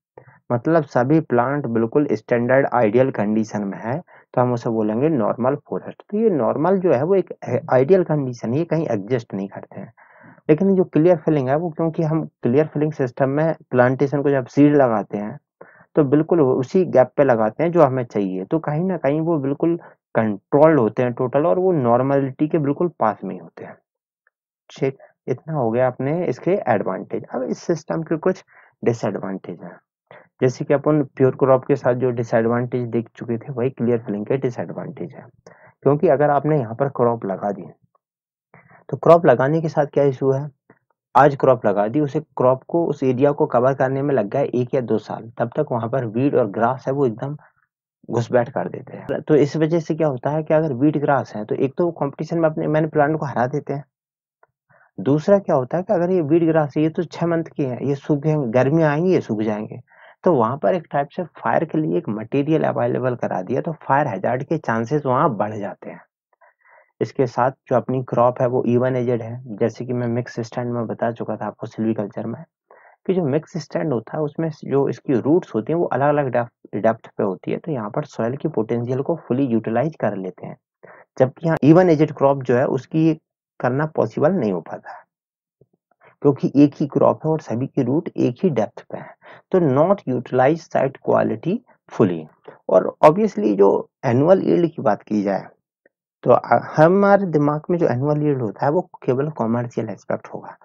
A: मतलब सभी प्लांट बिल्कुल स्टैंडर्ड आइडियल कंडीशन में है तो हम उसे बोलेंगे नॉर्मल फॉरेस्ट तो ये नॉर्मल जो है वो एक आइडियल कंडीशन ये कहीं एग्जिस्ट नहीं करते हैं लेकिन जो क्लियर फिलिंग है वो क्योंकि हम क्लियर फिलिंग सिस्टम में प्लांटेशन को जब सीड लगाते हैं तो बिल्कुल उसी गैप पे लगाते हैं जो हमें चाहिए तो कहीं ना कहीं वो बिल्कुल कंट्रोल्ड होते हैं टोटल और वो नॉर्मलिटी के बिल्कुल पास में ही होते हैं ठीक इतना हो गया अपने इसके एडवांटेज अब इस सिस्टम के कुछ डिसएडवांटेज हैं जैसे कि अपन प्योर क्रॉप के साथ जो डिसएडवांटेज देख चुके थे वही क्लियर फिलिंग के डिसएडवांटेज है क्योंकि अगर आपने यहाँ पर क्रॉप लगा दी तो क्रॉप लगाने के साथ क्या इशू है आज क्रॉप लगा दी उसे क्रॉप को उस एरिया को कवर करने में लग गया एक या दो साल तब तक वहां पर वीड और ग्रास है वो एकदम घुसपैठ कर देते हैं तो इस वजह से क्या होता है कि अगर वीट ग्रास है तो एक तो कॉम्पिटिशन में अपने मैन प्लांट को हरा देते हैं दूसरा क्या होता है कि अगर ये वीड ग्रास है ये तो छह मंथ के हैं ये सूख गर्मी आएंगे ये सूख जाएंगे तो वहां पर एक टाइप से फायर के लिए एक मटेरियल अवेलेबल करा दिया तो फायर हजार्ड के चांसेस वहां बढ़ जाते हैं इसके साथ जो अपनी क्रॉप है वो इवन एजेड है जैसे कि मैं मिक्स स्टैंड में बता चुका था आपको सिल्वीकल्चर में कि जो मिक्स स्टैंड होता है उसमें जो इसकी रूट्स होती हैं वो अलग अलग डेप्थ पे होती है तो यहाँ पर सॉइल की पोटेंशियल को फुली यूटिलाइज कर लेते हैं जबकि यहाँ इवन एजेड क्रॉप जो है उसकी करना पॉसिबल नहीं हो पाता क्योंकि एक ही क्रॉप है और सभी के रूट एक ही डेप्थ पे है तो not utilise site quality fully और ऑब्वियसली जो एनुअल ईल्ड की बात की जाए तो हमारे दिमाग में जो एनुअल ईल्ड होता है वो केवल कॉमर्शियल एस्पेक्ट होगा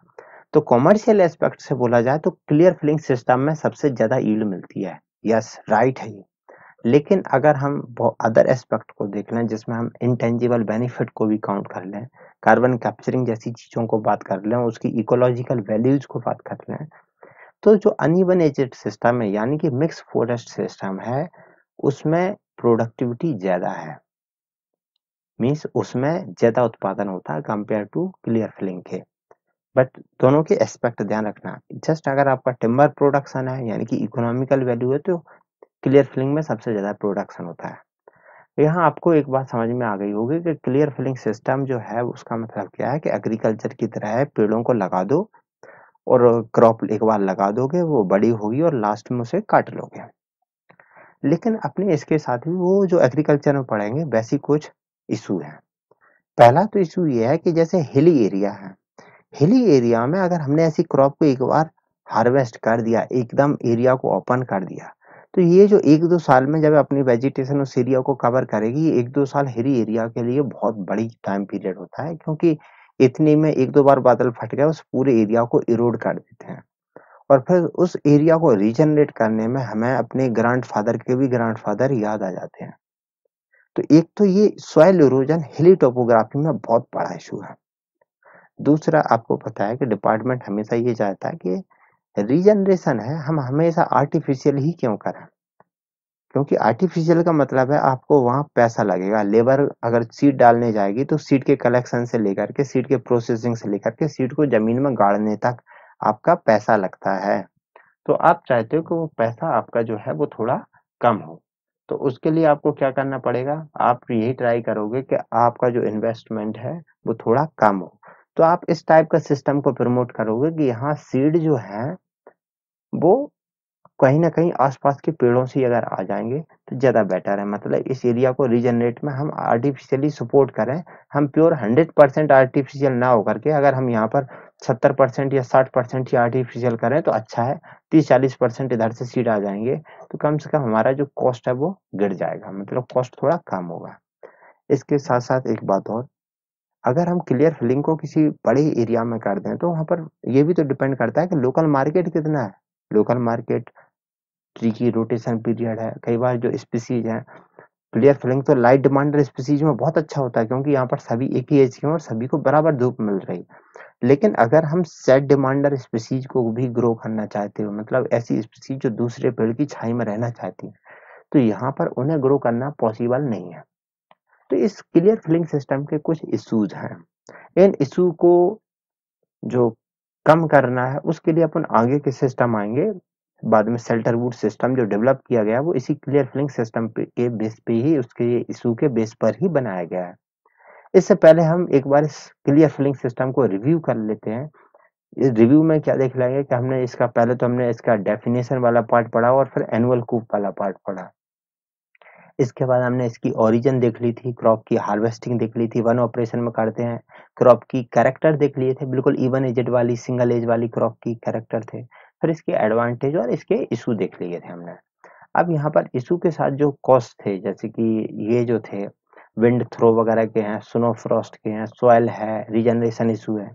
A: तो कॉमर्शियल एस्पेक्ट से बोला जाए तो क्लियर फिलिंग सिस्टम में सबसे ज्यादा ईल्ड मिलती है यस yes, राइट right है ये लेकिन अगर हम अदर एस्पेक्ट को देख लें जिसमें हम इंटेंजिबल बेनिफिट को भी काउंट कर लें कार्बन कैप्चरिंग जैसी चीज़ों को बात कर लें उसकी इकोलॉजिकल वैल्यूज को बात कर लें तो जो अनइवन एजेड सिस्टम है यानी कि मिक्स फॉरेस्ट सिस्टम है उसमें प्रोडक्टिविटी ज़्यादा है मीन्स उसमें ज़्यादा उत्पादन होता है कंपेयर टू क्लियर फिलिंग के बट दोनों के एस्पेक्ट ध्यान रखना जस्ट अगर आपका टिम्बर प्रोडक्शन है यानी कि इकोनॉमिकल वैल्यू है तो क्लियर फिलिंग में सबसे ज़्यादा प्रोडक्शन होता है यहाँ आपको एक बात समझ में आ गई होगी कि क्लियर फिलिंग सिस्टम जो है उसका मतलब क्या है कि एग्रीकल्चर की तरह है पेड़ों को लगा दो और क्रॉप एक बार लगा दोगे वो बड़ी होगी और लास्ट में उसे काट लोगे लेकिन अपने इसके साथ भी वो जो एग्रीकल्चर में पढ़ेंगे वैसी कुछ इशू है पहला तो इशू ये है कि जैसे हिली एरिया है हिली एरिया में अगर हमने ऐसी क्रॉप को एक बार हार्वेस्ट कर दिया एकदम एरिया को ओपन कर दिया तो ये जो एक दो साल में जब अपनी वेजिटेशन उस एरिया को कवर करेगी, एक दो साल हेरी एरिया के लिए बहुत बड़ी टाइम पीरियड होता है क्योंकि इतने में एक दो बार बादल फट गया, उस पूरे एरिया को इरोड कर देते हैं। और फिर उस एरिया को रिजनरेट करने में हमें अपने ग्रांड फादर के भी ग्रांड फादर याद आ जाते हैं। तो एक तो ये सॉइल इरोज़न हिली टोपोग्राफ़ी में बहुत बड़ा इशू है। दूसरा आपको पता है कि डिपार्टमेंट हमेशा ये चाहता है कि रीजनरेशन है हम हमेशा आर्टिफिशियल ही क्यों करें क्योंकि आर्टिफिशियल का मतलब है आपको वहां पैसा लगेगा लेबर अगर सीड डालने जाएगी तो सीड के कलेक्शन से लेकर के सीड के प्रोसेसिंग से लेकर के सीड को जमीन में गाड़ने तक आपका पैसा लगता है तो आप चाहते हो कि वो पैसा आपका जो है वो थोड़ा कम हो तो उसके लिए आपको क्या करना पड़ेगा आप यही ट्राई करोगे कि आपका जो इन्वेस्टमेंट है वो थोड़ा कम हो तो आप इस टाइप का सिस्टम को प्रमोट करोगे कि यहाँ सीड जो है वो कहीं ना कहीं आस-पास के पेड़ों से अगर आ जाएंगे तो ज़्यादा बेटर है मतलब इस एरिया को रिजनरेट में हम आर्टिफ़िशियली सपोर्ट करें, हम प्योर 100% आर्टिफ़िशियल ना होकर के अगर हम यहाँ पर 70% या 60% ही आर्टिफ़िशियल करें तो अच्छा है, 30-40% इधर से सीट आ जाएंगे तो कम से कम हमारा जो कॉस्ट है वो गिर जाएगा मतलब कॉस्ट थोड़ा कम होगा। इसके साथ-साथ एक बात और, अगर हम क्लियर फ़िलिंग को किसी बड़े एरिया में कर दें, तो वहाँ पर ये भी तो डिपेंड करता है कि लोकल मार्केट कितना है। लोकल मार्केट ट्री की रोटेशन पीरियड है कई बार जो स्पीसीज है क्लियर फिलिंग तो लाइट डिमांड स्पीसीज में बहुत अच्छा होता है क्योंकि यहाँ पर सभी एक ही एज के और सभी को बराबर धूप मिल रही है लेकिन अगर हम सेट डिमांडर स्पीसीज को भी ग्रो करना चाहते हो मतलब ऐसी स्पीसीज जो दूसरे पेड़ की छाई में रहना चाहती है तो यहाँ पर उन्हें ग्रो करना पॉसिबल नहीं है तो इस क्लियर फिलिंग सिस्टम के कुछ इशूज हैं इन इशू को जो कम करना है उसके लिए अपन आगे के सिस्टम आएंगे बाद में सेल्टर वुड सिस्टम जो डेवलप किया गया वो इसी क्लियर फिलिंग सिस्टम के बेस पे ही उसके इशू के बेस पर ही बनाया गया है इससे पहले हम एक बार इस क्लियर फिलिंग सिस्टम को रिव्यू कर लेते हैं इस रिव्यू में क्या देख लाएंगे कि हमने इसका पहले तो हमने इसका डेफिनेशन वाला पार्ट पढ़ा और फिर एनुअल कूप वाला पार्ट पढ़ा इसके बाद हमने इसकी ओरिजिन देख ली थी क्रॉप की हार्वेस्टिंग देख ली थी वन ऑपरेशन में करते हैं क्रॉप की कैरेक्टर देख लिए थे बिल्कुल इवन एजेड वाली सिंगल एज वाली क्रॉप की कैरेक्टर थे फिर इसके एडवांटेज और इसके इशू देख लिए थे हमने अब यहाँ पर इशू के साथ जो कॉस्ट थे जैसे कि ये जो थे विंड थ्रो वगैरह के हैं स्नो फ्रॉस्ट के हैं सॉयल है रिजनरेशन इशू है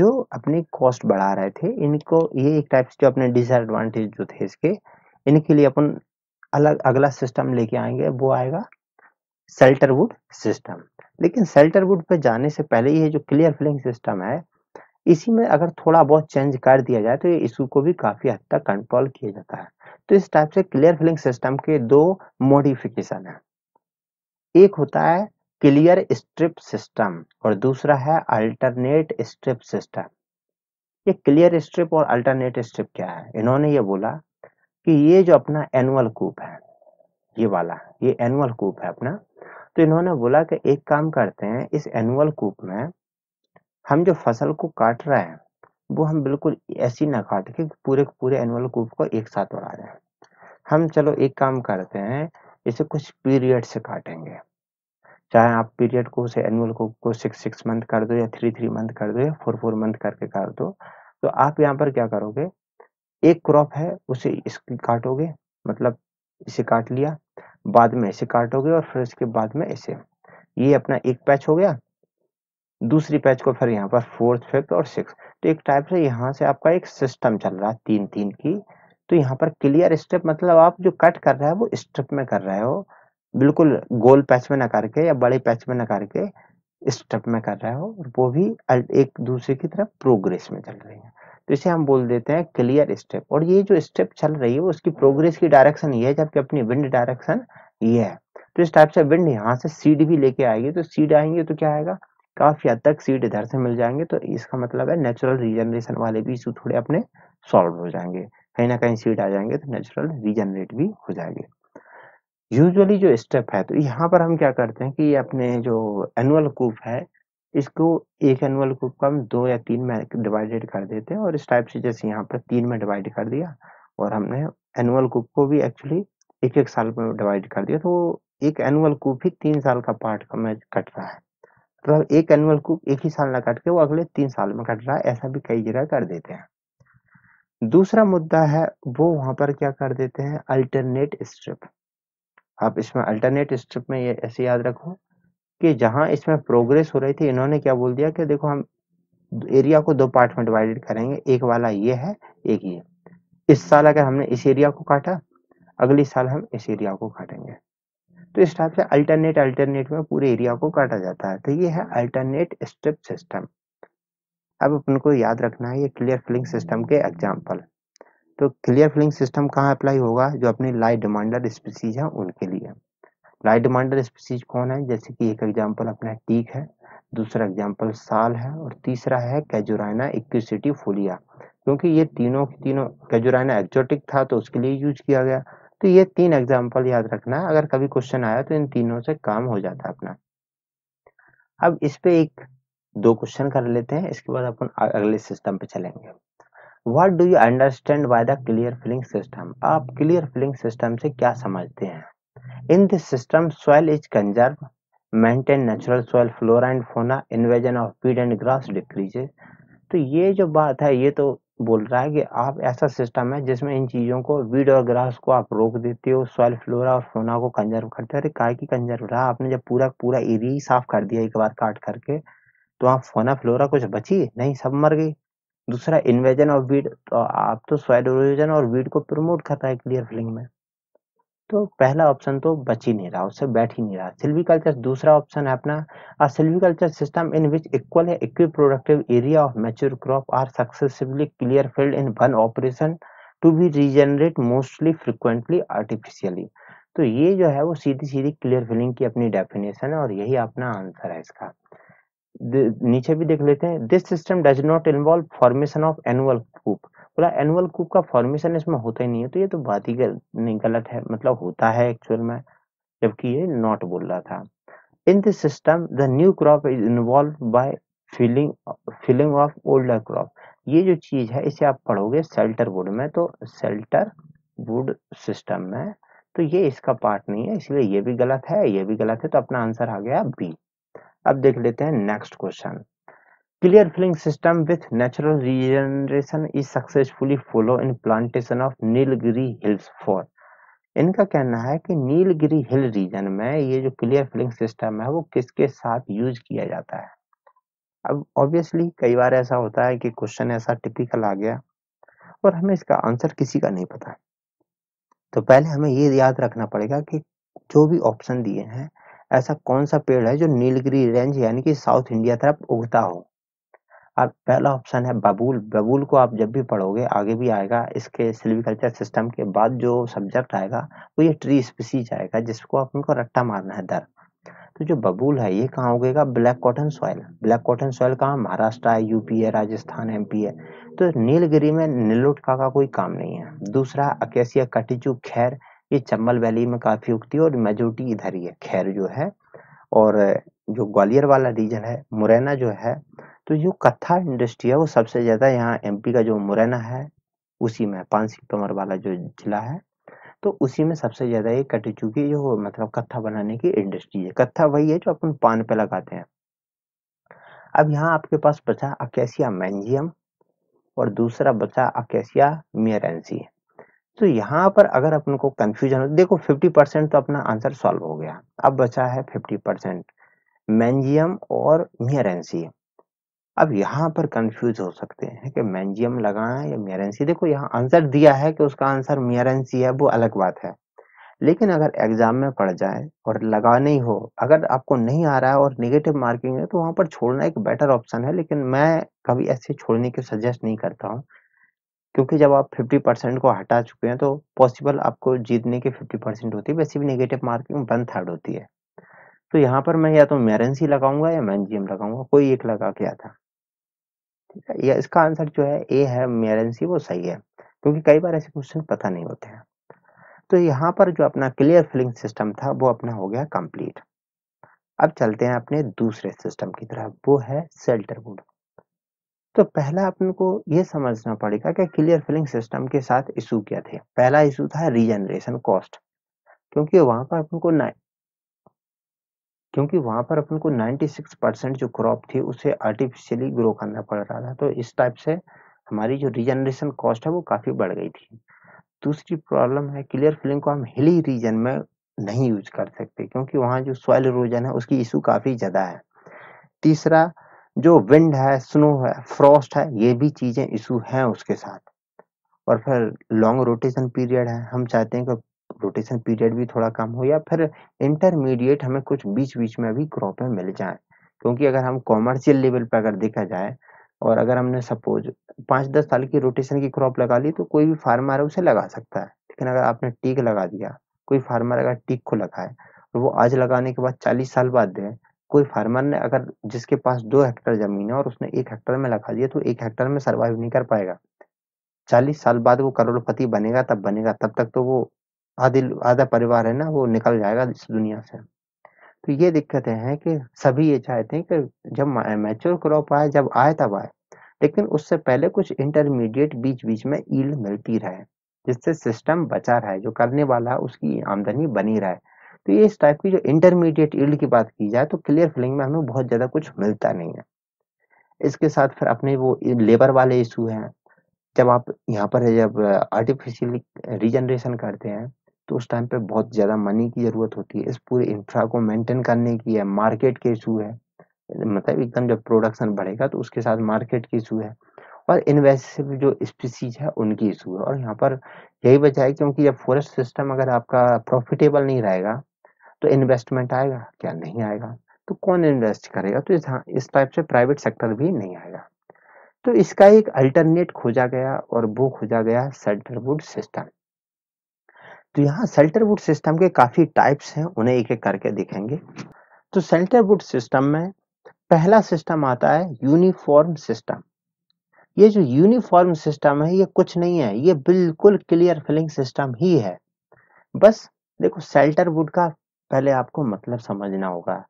A: जो अपनी कॉस्ट बढ़ा रहे थे इनको ये एक टाइप से जो अपने डिसएडवांटेज जो थे इसके इनके लिए अपन अलग अगला सिस्टम लेके आएंगे वो आएगा सेल्टरवुड सिस्टम लेकिन सेल्टरवुड पे जाने से पहले ये जो क्लियर फिलिंग सिस्टम है इसी में अगर थोड़ा बहुत चेंज कर दिया जाए तो ये इशू को भी काफ़ी हद तक कंट्रोल किया जाता है तो इस टाइप से क्लियर फिलिंग सिस्टम के दो मॉडिफिकेशन है एक होता है क्लियर स्ट्रिप सिस्टम और दूसरा है अल्टरनेट स्ट्रिप सिस्टम ये क्लियर स्ट्रिप और अल्टरनेट स्ट्रिप क्या है इन्होंने ये बोला कि ये जो अपना एनुअल कूप है ये वाला ये एनुअल कूप है अपना तो इन्होंने बोला कि एक काम करते हैं इस एनुअल कूप में हम जो फसल को काट रहे हैं वो हम बिल्कुल ऐसी ना काट के पूरे पूरे एनुअल कूप को एक साथ उड़ा रहे हैं हम चलो एक काम करते हैं इसे कुछ पीरियड से काटेंगे चाहे आप पीरियड को उसे एनुअल कूप को सिक्स सिक्स मंथ कर दो या थ्री थ्री मंथ कर दो या फोर फोर मंथ करके कर दो तो आप यहाँ पर क्या करोगे एक क्रॉप है उसे इसकी काटोगे मतलब इसे काट लिया बाद में इसे काटोगे और फिर इसके बाद में इसे ये अपना एक पैच हो गया दूसरी पैच को फिर यहाँ पर फोर्थ फिफ्थ और सिक्स तो एक टाइप से यहाँ से आपका एक सिस्टम चल रहा है तीन तीन की तो यहाँ पर क्लियर स्टेप मतलब आप जो कट कर रहे हैं वो स्टेप में कर रहे हो बिल्कुल गोल पैच में ना करके या बड़े पैच में ना करके स्टेप में कर रहे हो और वो भी एक दूसरे की तरफ प्रोग्रेस में चल रही है तो इसे हम बोल देते हैं क्लियर स्टेप और ये जो स्टेप चल रही है उसकी प्रोग्रेस की डायरेक्शन ये है जबकि अपनी विंड डायरेक्शन ये है तो इस टाइप से विंड यहाँ से सीड भी लेके आएगी तो सीड आएंगे तो क्या आएगा काफी हद तक सीड इधर से मिल जाएंगे तो इसका मतलब है नेचुरल रीजनरेशन वाले भी इशू थोड़े अपने सॉल्व हो जाएंगे कहीं ना कहीं सीड आ जाएंगे तो नेचुरल रीजनरेट भी हो जाएंगे यूजुअली जो स्टेप है तो यहाँ पर हम क्या करते हैं कि अपने जो एनुअल कूप है इसको एक एनुअल ग्रुप को हम दो या तीन में डिवाइडेड कर देते हैं और इस टाइप से जैसे यहाँ पर तीन में डिवाइड कर दिया और हमने एनुअल ग्रुप को भी एक्चुअली एक एक साल में डिवाइड कर दिया तो एक एनुअल ग्रुप ही तीन साल का पार्ट का में कट रहा है मतलब तो एक एनुअल ग्रुप एक ही साल ना कट के वो अगले तीन साल में कट रहा है ऐसा भी कई जगह कर देते हैं दूसरा मुद्दा है वो वहां पर क्या कर देते हैं अल्टरनेट स्ट्रिप आप इसमें अल्टरनेट स्ट्रिप में ये ऐसे याद रखो कि जहां इसमें प्रोग्रेस हो रही थी इन्होंने क्या बोल दिया कि देखो हम एरिया को दो पार्ट में डिवाइडेड करेंगे एक वाला ये है एक ये इस साल अगर हमने इस एरिया को काटा अगले साल हम इस एरिया को काटेंगे तो इस टाइप से अल्टरनेट अल्टरनेट में पूरे एरिया को काटा जाता है तो ये है अल्टरनेट स्ट्रिप सिस्टम अब अपन को याद रखना है ये क्लियर फिलिंग सिस्टम के एग्जाम्पल तो क्लियर फिलिंग सिस्टम कहाँ अप्लाई होगा जो अपनी लाइट डिमांडर स्पीसीज है उनके लिए लाइट डिमांडर स्पीसीज कौन है जैसे कि एक एग्जाम्पल अपना टीक है दूसरा एग्जाम्पल साल है और तीसरा है कैजुराइना इक्विसिटी फोलिया क्योंकि ये तीनों तीनों कैजुराइना एक्जोटिक था तो उसके लिए यूज किया गया तो ये तीन एग्जाम्पल याद रखना है अगर कभी क्वेश्चन आया तो इन तीनों से काम हो जाता है अपना अब इस पे एक दो क्वेश्चन कर लेते हैं इसके बाद अपन अगले सिस्टम पे चलेंगे what do you understand by the clear felling system आप क्लियर फिलिंग सिस्टम से क्या समझते हैं In this system soil is conserved, maintained natural soil flora and fauna, invasion of weed and grass decreases. तो ये जो बात है ये तो बोल रहा है कि आप ऐसा सिस्टम है जिसमें इन चीज़ों को वीड और ग्रास को आप रोक देते हो सॉइल फ्लोरा और फोना को कंजर्व करते हो अरे काय की कंजर्व रहा आपने जब पूरा पूरा एरिया ही साफ कर दिया एक बार काट करके तो आप फोना फ्लोरा कुछ बची नहीं सब मर गई दूसरा इन्वेजन ऑफ वीड तो आप तो सॉइल इरोजन और वीड को प्रमोट कर रहा है क्लियर फिलिंग में तो पहला ऑप्शन तो बच ही नहीं रहा, उससे बैठ ही नहीं रहा। सिल्वीकल्चर दूसरा ऑप्शन है अपना a silviculture system in which equal या equiproductive area of mature crop are successively clear felled in one operation to be regenerate mostly frequently artificially. तो ये जो है वो सीधी-सीधी क्लियर फिलिंग की अपनी डेफिनेशन है और यही अपना आंसर है इसका। नीचे भी देख लेते हैं this system does not involve formation of annual coupe बोला एनुअल कूप का फॉर्मेशन इसमें होता ही नहीं है तो ये तो बात ही गल, नहीं गलत है मतलब होता है एक्चुअल में जबकि ये नॉट बोल रहा था in this system the new crop is involve by felling felling of older crop ये जो चीज है इसे आप पढ़ोगे सेल्टर वुड में तो सेल्टर वुड सिस्टम में तो ये इसका पार्ट नहीं है इसलिए ये भी गलत है ये भी गलत है तो अपना आंसर आ गया बी अब देख लेते हैं next question Clear filling system with natural regeneration is successfully follow in plantation of Nilgiri Hills for इनका कहना है कि नीलगिरी हिल रीजन में ये जो क्लियर फिलिंग सिस्टम है वो किसके साथ यूज किया जाता है अब ऑब्वियसली कई बार ऐसा होता है कि क्वेश्चन ऐसा टिपिकल आ गया और हमें इसका आंसर किसी का नहीं पता तो पहले हमें ये याद रखना पड़ेगा कि जो भी ऑप्शन दिए हैं ऐसा कौन सा पेड़ है जो नीलगिरी रेंज यानी कि साउथ इंडिया तरफ उगता हो अब पहला ऑप्शन है बबूल बबूल को आप जब भी पढ़ोगे आगे भी आएगा इसके सिल्वीकल्चर सिस्टम के बाद जो सब्जेक्ट आएगा वो ये ट्री स्पीसीज आएगा जिसको आप उनको रट्टा मारना है दर तो जो बबूल है ये कहाँ उगेगा black cotton soil black cotton soil कहाँ महाराष्ट्र है यूपी है राजस्थान एमपी है तो नीलगिरी में नीलोटका का कोई काम नहीं है दूसरा अकेसिया कटिचू खैर ये चंबल वैली में काफी उगती है और मेजोरिटी इधर ही है खैर जो है और जो ग्वालियर वाला रीजन है मुरैना जो है तो जो कथा इंडस्ट्री है वो सबसे ज़्यादा यहाँ एमपी का जो मुरैना है उसी में पान तोमर वाला जो जिला है तो उसी में सबसे ज़्यादा ये कटी चुकी जो मतलब कत्था बनाने की इंडस्ट्री है कत्था वही है जो अपन पान पे लगाते हैं अब यहाँ आपके पास बचा अकेसिया मैंजियम और दूसरा बचा अकेसिया मियरेंसी तो यहाँ पर अगर अपन को कंफ्यूजन हो देखो 50 परसेंट तो अपना आंसर सॉल्व हो गया अब बचा है 50 परसेंट मैंजियम और मियरेंसी अब यहाँ पर कंफ्यूज हो सकते हैं कि मैंजियम लगाना है या मियरेंसी देखो यहाँ आंसर दिया है कि उसका आंसर मियरेंसी है वो अलग बात है लेकिन अगर एग्जाम में पड़ जाए और लगा नहीं हो अगर आपको नहीं आ रहा है और निगेटिव मार्किंग है तो वहाँ पर छोड़ना एक बेटर ऑप्शन है लेकिन मैं कभी ऐसे छोड़ने की सजेस्ट नहीं करता हूँ क्योंकि जब आप 50 परसेंट को हटा चुके हैं तो पॉसिबल आपको जीतने की 50 परसेंट होती है वैसे भी नेगेटिव मार्किंग वन थर्ड होती है तो यहाँ पर मैं या तो मेरेंसी लगाऊंगा या मैंजियम लगाऊंगा कोई एक लगा के आता ठीक है या इसका आंसर जो है ए है मेरेंसी वो सही है क्योंकि कई बार ऐसे क्वेश्चन पता नहीं होते हैं तो यहाँ पर जो अपना क्लियर फिलिंग सिस्टम था वो अपना हो गया कंप्लीट अब चलते हैं अपने दूसरे सिस्टम की तरफ वो है सेल्टर गुड तो पहला अपन को ये समझना पड़ेगा कि क्लियर फिलिंग सिस्टम के साथ इशू क्या थे पहला इशू था रीजनरेशन कॉस्ट क्योंकि वहां पर अपन को ना क्योंकि वहां पर अपन को 96 परसेंट जो क्रॉप थी उसे आर्टिफिशियली ग्रो करना पड़ रहा था तो इस टाइप से हमारी जो रिजनरेशन कॉस्ट है वो काफ़ी बढ़ गई थी दूसरी प्रॉब्लम है क्लियर फिलिंग को हम हिली रीजन में नहीं यूज कर सकते क्योंकि वहाँ जो सॉइल इरोजन है उसकी इशू काफ़ी ज़्यादा है तीसरा जो विंड है स्नो है फ्रॉस्ट है ये भी चीज़ें इशू हैं उसके साथ और फिर लॉन्ग रोटेशन पीरियड है हम चाहते हैं कि रोटेशन पीरियड भी थोड़ा कम हो या फिर इंटरमीडिएट हमें कुछ बीच बीच में भी क्रॉपें मिल जाए क्योंकि अगर हम कॉमर्शियल लेवल पर अगर देखा जाए और अगर हमने सपोज पाँच दस साल की रोटेशन की क्रॉप लगा ली तो कोई भी फार्मर है उसे लगा सकता है लेकिन अगर आपने टीक लगा दिया कोई फार्मर अगर टीक को लगाए और वो आज लगाने के बाद चालीस साल बाद दे कोई फार्मर ने अगर जिसके पास दो हेक्टर जमीन है और उसने एक हेक्टर में लगा दिया तो एक हेक्टर में सर्वाइव नहीं कर पाएगा चालीस साल बाद वो करोड़पति बनेगा तब बनेगा तब तक तो वो आधी आधा परिवार है ना वो निकल जाएगा इस दुनिया से। तो ये दिक्कतें हैं कि सभी ये चाहते हैं कि जब मैच्योर क्रॉप आए, जब आए तब आए। लेकिन उससे पहले कुछ इंटरमीडिएट बीच-बीच में ईल मिलती रहे, जिससे सिस्टम बचा रहे, जो करने वाला है उसकी आमदनी बनी रहे। तो ये इस टाइप की जो इंटरमीडिएट ईल्ड की बात की जाए तो क्लियर फीलिंग में हमें बहुत ज़्यादा कुछ मिलता नहीं है। इसके साथ फिर अपने वो लेबर वाले इशू हैं। जब आप यहाँ पर जब आर्टिफ़िशियल रिजनरेशन करते हैं तो उस टाइम पे बहुत ज़्यादा मनी की ज़रूरत होती है। इस पूरे इंफ्रा को मेंटेन करने की है, मार्केट के इशू है। मतलब एकदम जब प्रोडक्शन बढ़ेगा तो उसके साथ मार्केट की इशू है और इनवेसिव जो स्पीसीज है उनकी इशू है और यहाँ पर यही वजह है क्योंकि जब फ़ॉरेस्ट सिस्टम अगर आपका प्रॉफ़िटेबल नहीं रहेगा, तो इन्वेस्टमेंट आएगा? क्या नहीं आएगा। तो कौन इन्वेस्ट करेगा? तो इस इस टाइप से प्राइवेट सेक्टर भी नहीं आएगा। तो इसका एक अल्टरनेट खोजा गया और वो खोजा गया सेंट्रल वुड सिस्टम। तो यहाँ सेल्टरवुड सिस्टम के काफ़ी टाइप्स हैं उन्हें एक एक करके दिखेंगे तो सेल्टरवुड सिस्टम में पहला सिस्टम आता है यूनिफॉर्म सिस्टम ये जो यूनिफॉर्म सिस्टम है ये कुछ नहीं है ये बिल्कुल क्लियर फिलिंग सिस्टम ही है बस देखो सेल्टर वुड का पहले आपको मतलब समझना होगा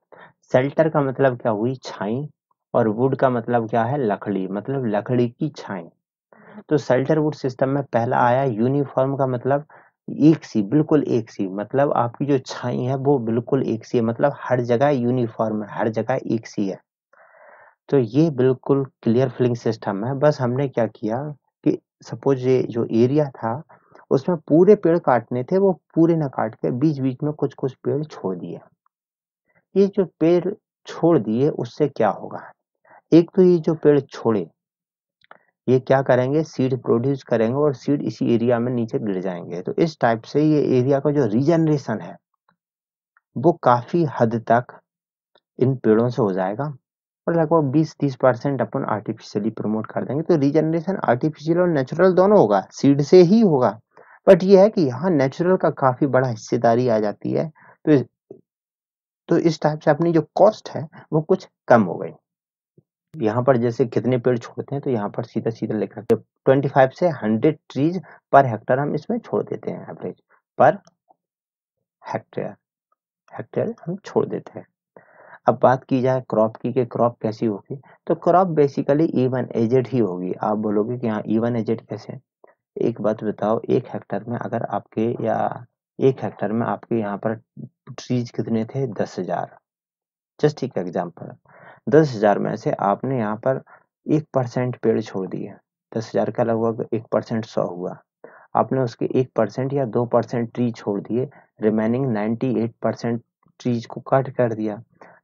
A: सेल्टर का मतलब क्या हुई छाई और वुड का मतलब क्या है लकड़ी मतलब लकड़ी की छाई तो सेल्टर वुड सिस्टम में पहला आया यूनिफॉर्म का मतलब एक सी बिल्कुल एक सी मतलब आपकी जो छाई है वो बिल्कुल एक सी है मतलब हर जगह यूनिफॉर्म है हर जगह एक सी है तो ये बिल्कुल क्लियर फिलिंग सिस्टम है बस हमने क्या किया कि सपोज ये जो एरिया था उसमें पूरे पेड़ काटने थे वो पूरे ना काट के बीच बीच में कुछ कुछ पेड़ छोड़ दिए ये जो पेड़ छोड़ दिए उससे क्या होगा एक तो ये जो पेड़ छोड़े ये क्या करेंगे सीड प्रोड्यूस करेंगे और सीड इसी एरिया में नीचे गिर जाएंगे तो इस टाइप से ये एरिया का जो रीजनरेशन है वो काफ़ी हद तक इन पेड़ों से हो जाएगा और लगभग 20-30 परसेंट अपन आर्टिफिशियली प्रमोट कर देंगे तो रीजनरेशन आर्टिफिशियल और नेचुरल दोनों होगा सीड से ही होगा बट ये है कि यहाँ नेचुरल का काफ़ी बड़ा हिस्सेदारी आ जाती है तो तो इस टाइप से अपनी जो कॉस्ट है वो कुछ कम हो गई यहाँ पर जैसे कितने पेड़ छोड़ते हैं तो यहाँ पर सीधा सीधा लिख लिखा ट्वेंटी फाइव से हंड्रेड ट्रीज पर हेक्टेयर हम इसमें छोड़ देते हैं एवरेज पर हेक्टेयर हेक्टेयर हम छोड़ देते हैं अब बात की जाए क्रॉप की कि क्रॉप कैसी होगी तो क्रॉप बेसिकली इवन एजेड ही होगी आप बोलोगे कि हाँ इवन एजेड कैसे एक बात बताओ एक हेक्टर में अगर आपके या एक हेक्टर में आपके यहाँ पर ट्रीज कितने थे दस हजार जस्ट एक एग्जाम्पल दस हजार में से आपने यहाँ पर एक परसेंट पेड़ छोड़ दिए दस हजार का लगभग एक परसेंट सौ हुआ आपने उसके एक परसेंट या दो परसेंट ट्री छोड़ दिए remaining ninety eight percent trees को कट कर दिया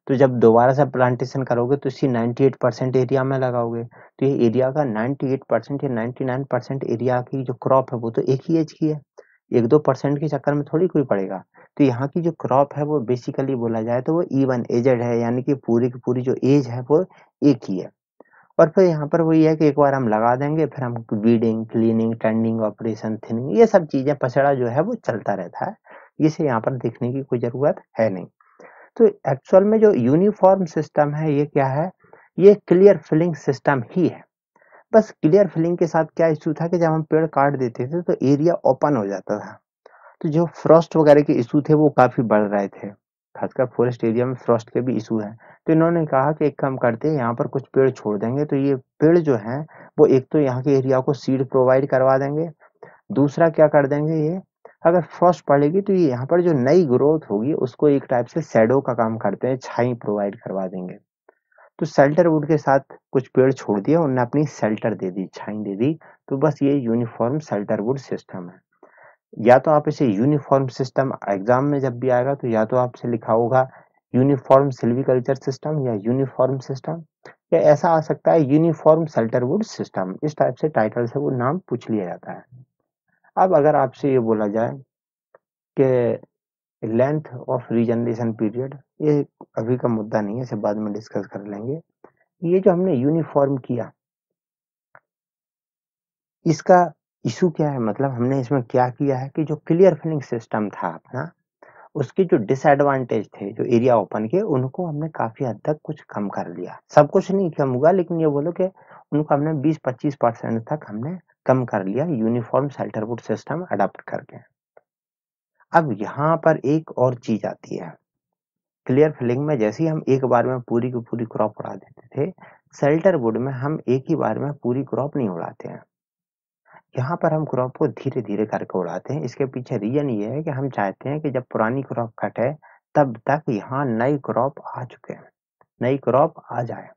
A: तो जब दोबारा से प्लांटेशन करोगे तो इसी 98 परसेंट एरिया में लगाओगे तो ये एरिया का 98 परसेंट या 99 परसेंट एरिया की जो क्रॉप है वो तो एक ही एज की है एक दो परसेंट के चक्कर में थोड़ी कोई पड़ेगा तो यहाँ की जो क्रॉप है वो बेसिकली बोला जाए तो वो इवन एजेड है यानी कि पूरी की पूरी जो एज है वो एक ही है और फिर यहाँ पर वही है कि एक बार हम लगा देंगे फिर हम weeding cleaning turning operation thinning ये सब चीज़ें पसड़ा जो है वो चलता रहता है इसे यहाँ पर देखने की कोई ज़रूरत है नहीं तो एक्चुअल में जो यूनिफॉर्म सिस्टम है ये क्या है ये क्लियर फिलिंग सिस्टम ही है बस क्लियर फिलिंग के साथ क्या इशू था कि जब हम पेड़ काट देते थे तो एरिया ओपन हो जाता था तो जो फ्रॉस्ट वगैरह के इशू थे वो काफ़ी बढ़ रहे थे खासकर फॉरेस्ट एरिया में फ्रॉस्ट के भी इशू हैं तो इन्होंने कहा कि एक काम करते हैं यहाँ पर कुछ पेड़ छोड़ देंगे तो ये पेड़ जो हैं वो एक तो यहाँ के एरिया को सीड प्रोवाइड करवा देंगे दूसरा क्या कर देंगे ये अगर फ्रॉस्ट पड़ेगी तो ये यहाँ पर जो नई ग्रोथ होगी उसको एक टाइप से शेडो का काम करते हैं छाई प्रोवाइड करवा देंगे तो सेल्टर वुड के साथ कुछ पेड़ छोड़ दिया उन्होंने अपनी सेल्टर दे दी छाई दे दी तो बस ये यूनिफॉर्म सेल्टर वुड सिस्टम है या तो आप इसे यूनिफॉर्म सिस्टम एग्जाम में जब भी आएगा तो या तो आपसे लिखा होगा यूनिफॉर्म सिल्वीकल्चर सिस्टम या यूनिफॉर्म सिस्टम या ऐसा आ सकता है यूनिफॉर्म सेल्टरवुड सिस्टम इस टाइप से टाइटल से वो नाम पूछ लिया जाता है अब अगर आपसे ये बोला जाए कि लेंथ ऑफ रीजनरेशन पीरियड ये अभी का मुद्दा नहीं है इसे बाद में डिस्कस कर लेंगे ये जो हमने यूनिफॉर्म किया इसका इशू क्या है मतलब हमने इसमें क्या किया है कि जो क्लियर फिलिंग सिस्टम था अपना उसके जो डिसएडवांटेज थे जो एरिया ओपन के उनको हमने काफी हद तक कुछ कम कर लिया सब कुछ नहीं कम हुआ लेकिन ये बोलो कि उनको हमने 20-25 परसेंट तक हमने कम कर लिया यूनिफॉर्म सेल्टरवुड सिस्टम अडोप्ट करके अब यहाँ पर एक और चीज आती है क्लियर फिलिंग में जैसे ही हम एक बार में पूरी की पूरी क्रॉप उड़ा देते थे सेल्टर वुड में हम एक ही बार में पूरी क्रॉप नहीं उड़ाते हैं यहाँ पर हम क्रॉप को धीरे धीरे करके उड़ाते हैं इसके पीछे रीजन ये है कि हम चाहते हैं कि जब पुरानी क्रॉप कट है तब तक यहाँ नई क्रॉप आ चुके हैं नई क्रॉप आ जाए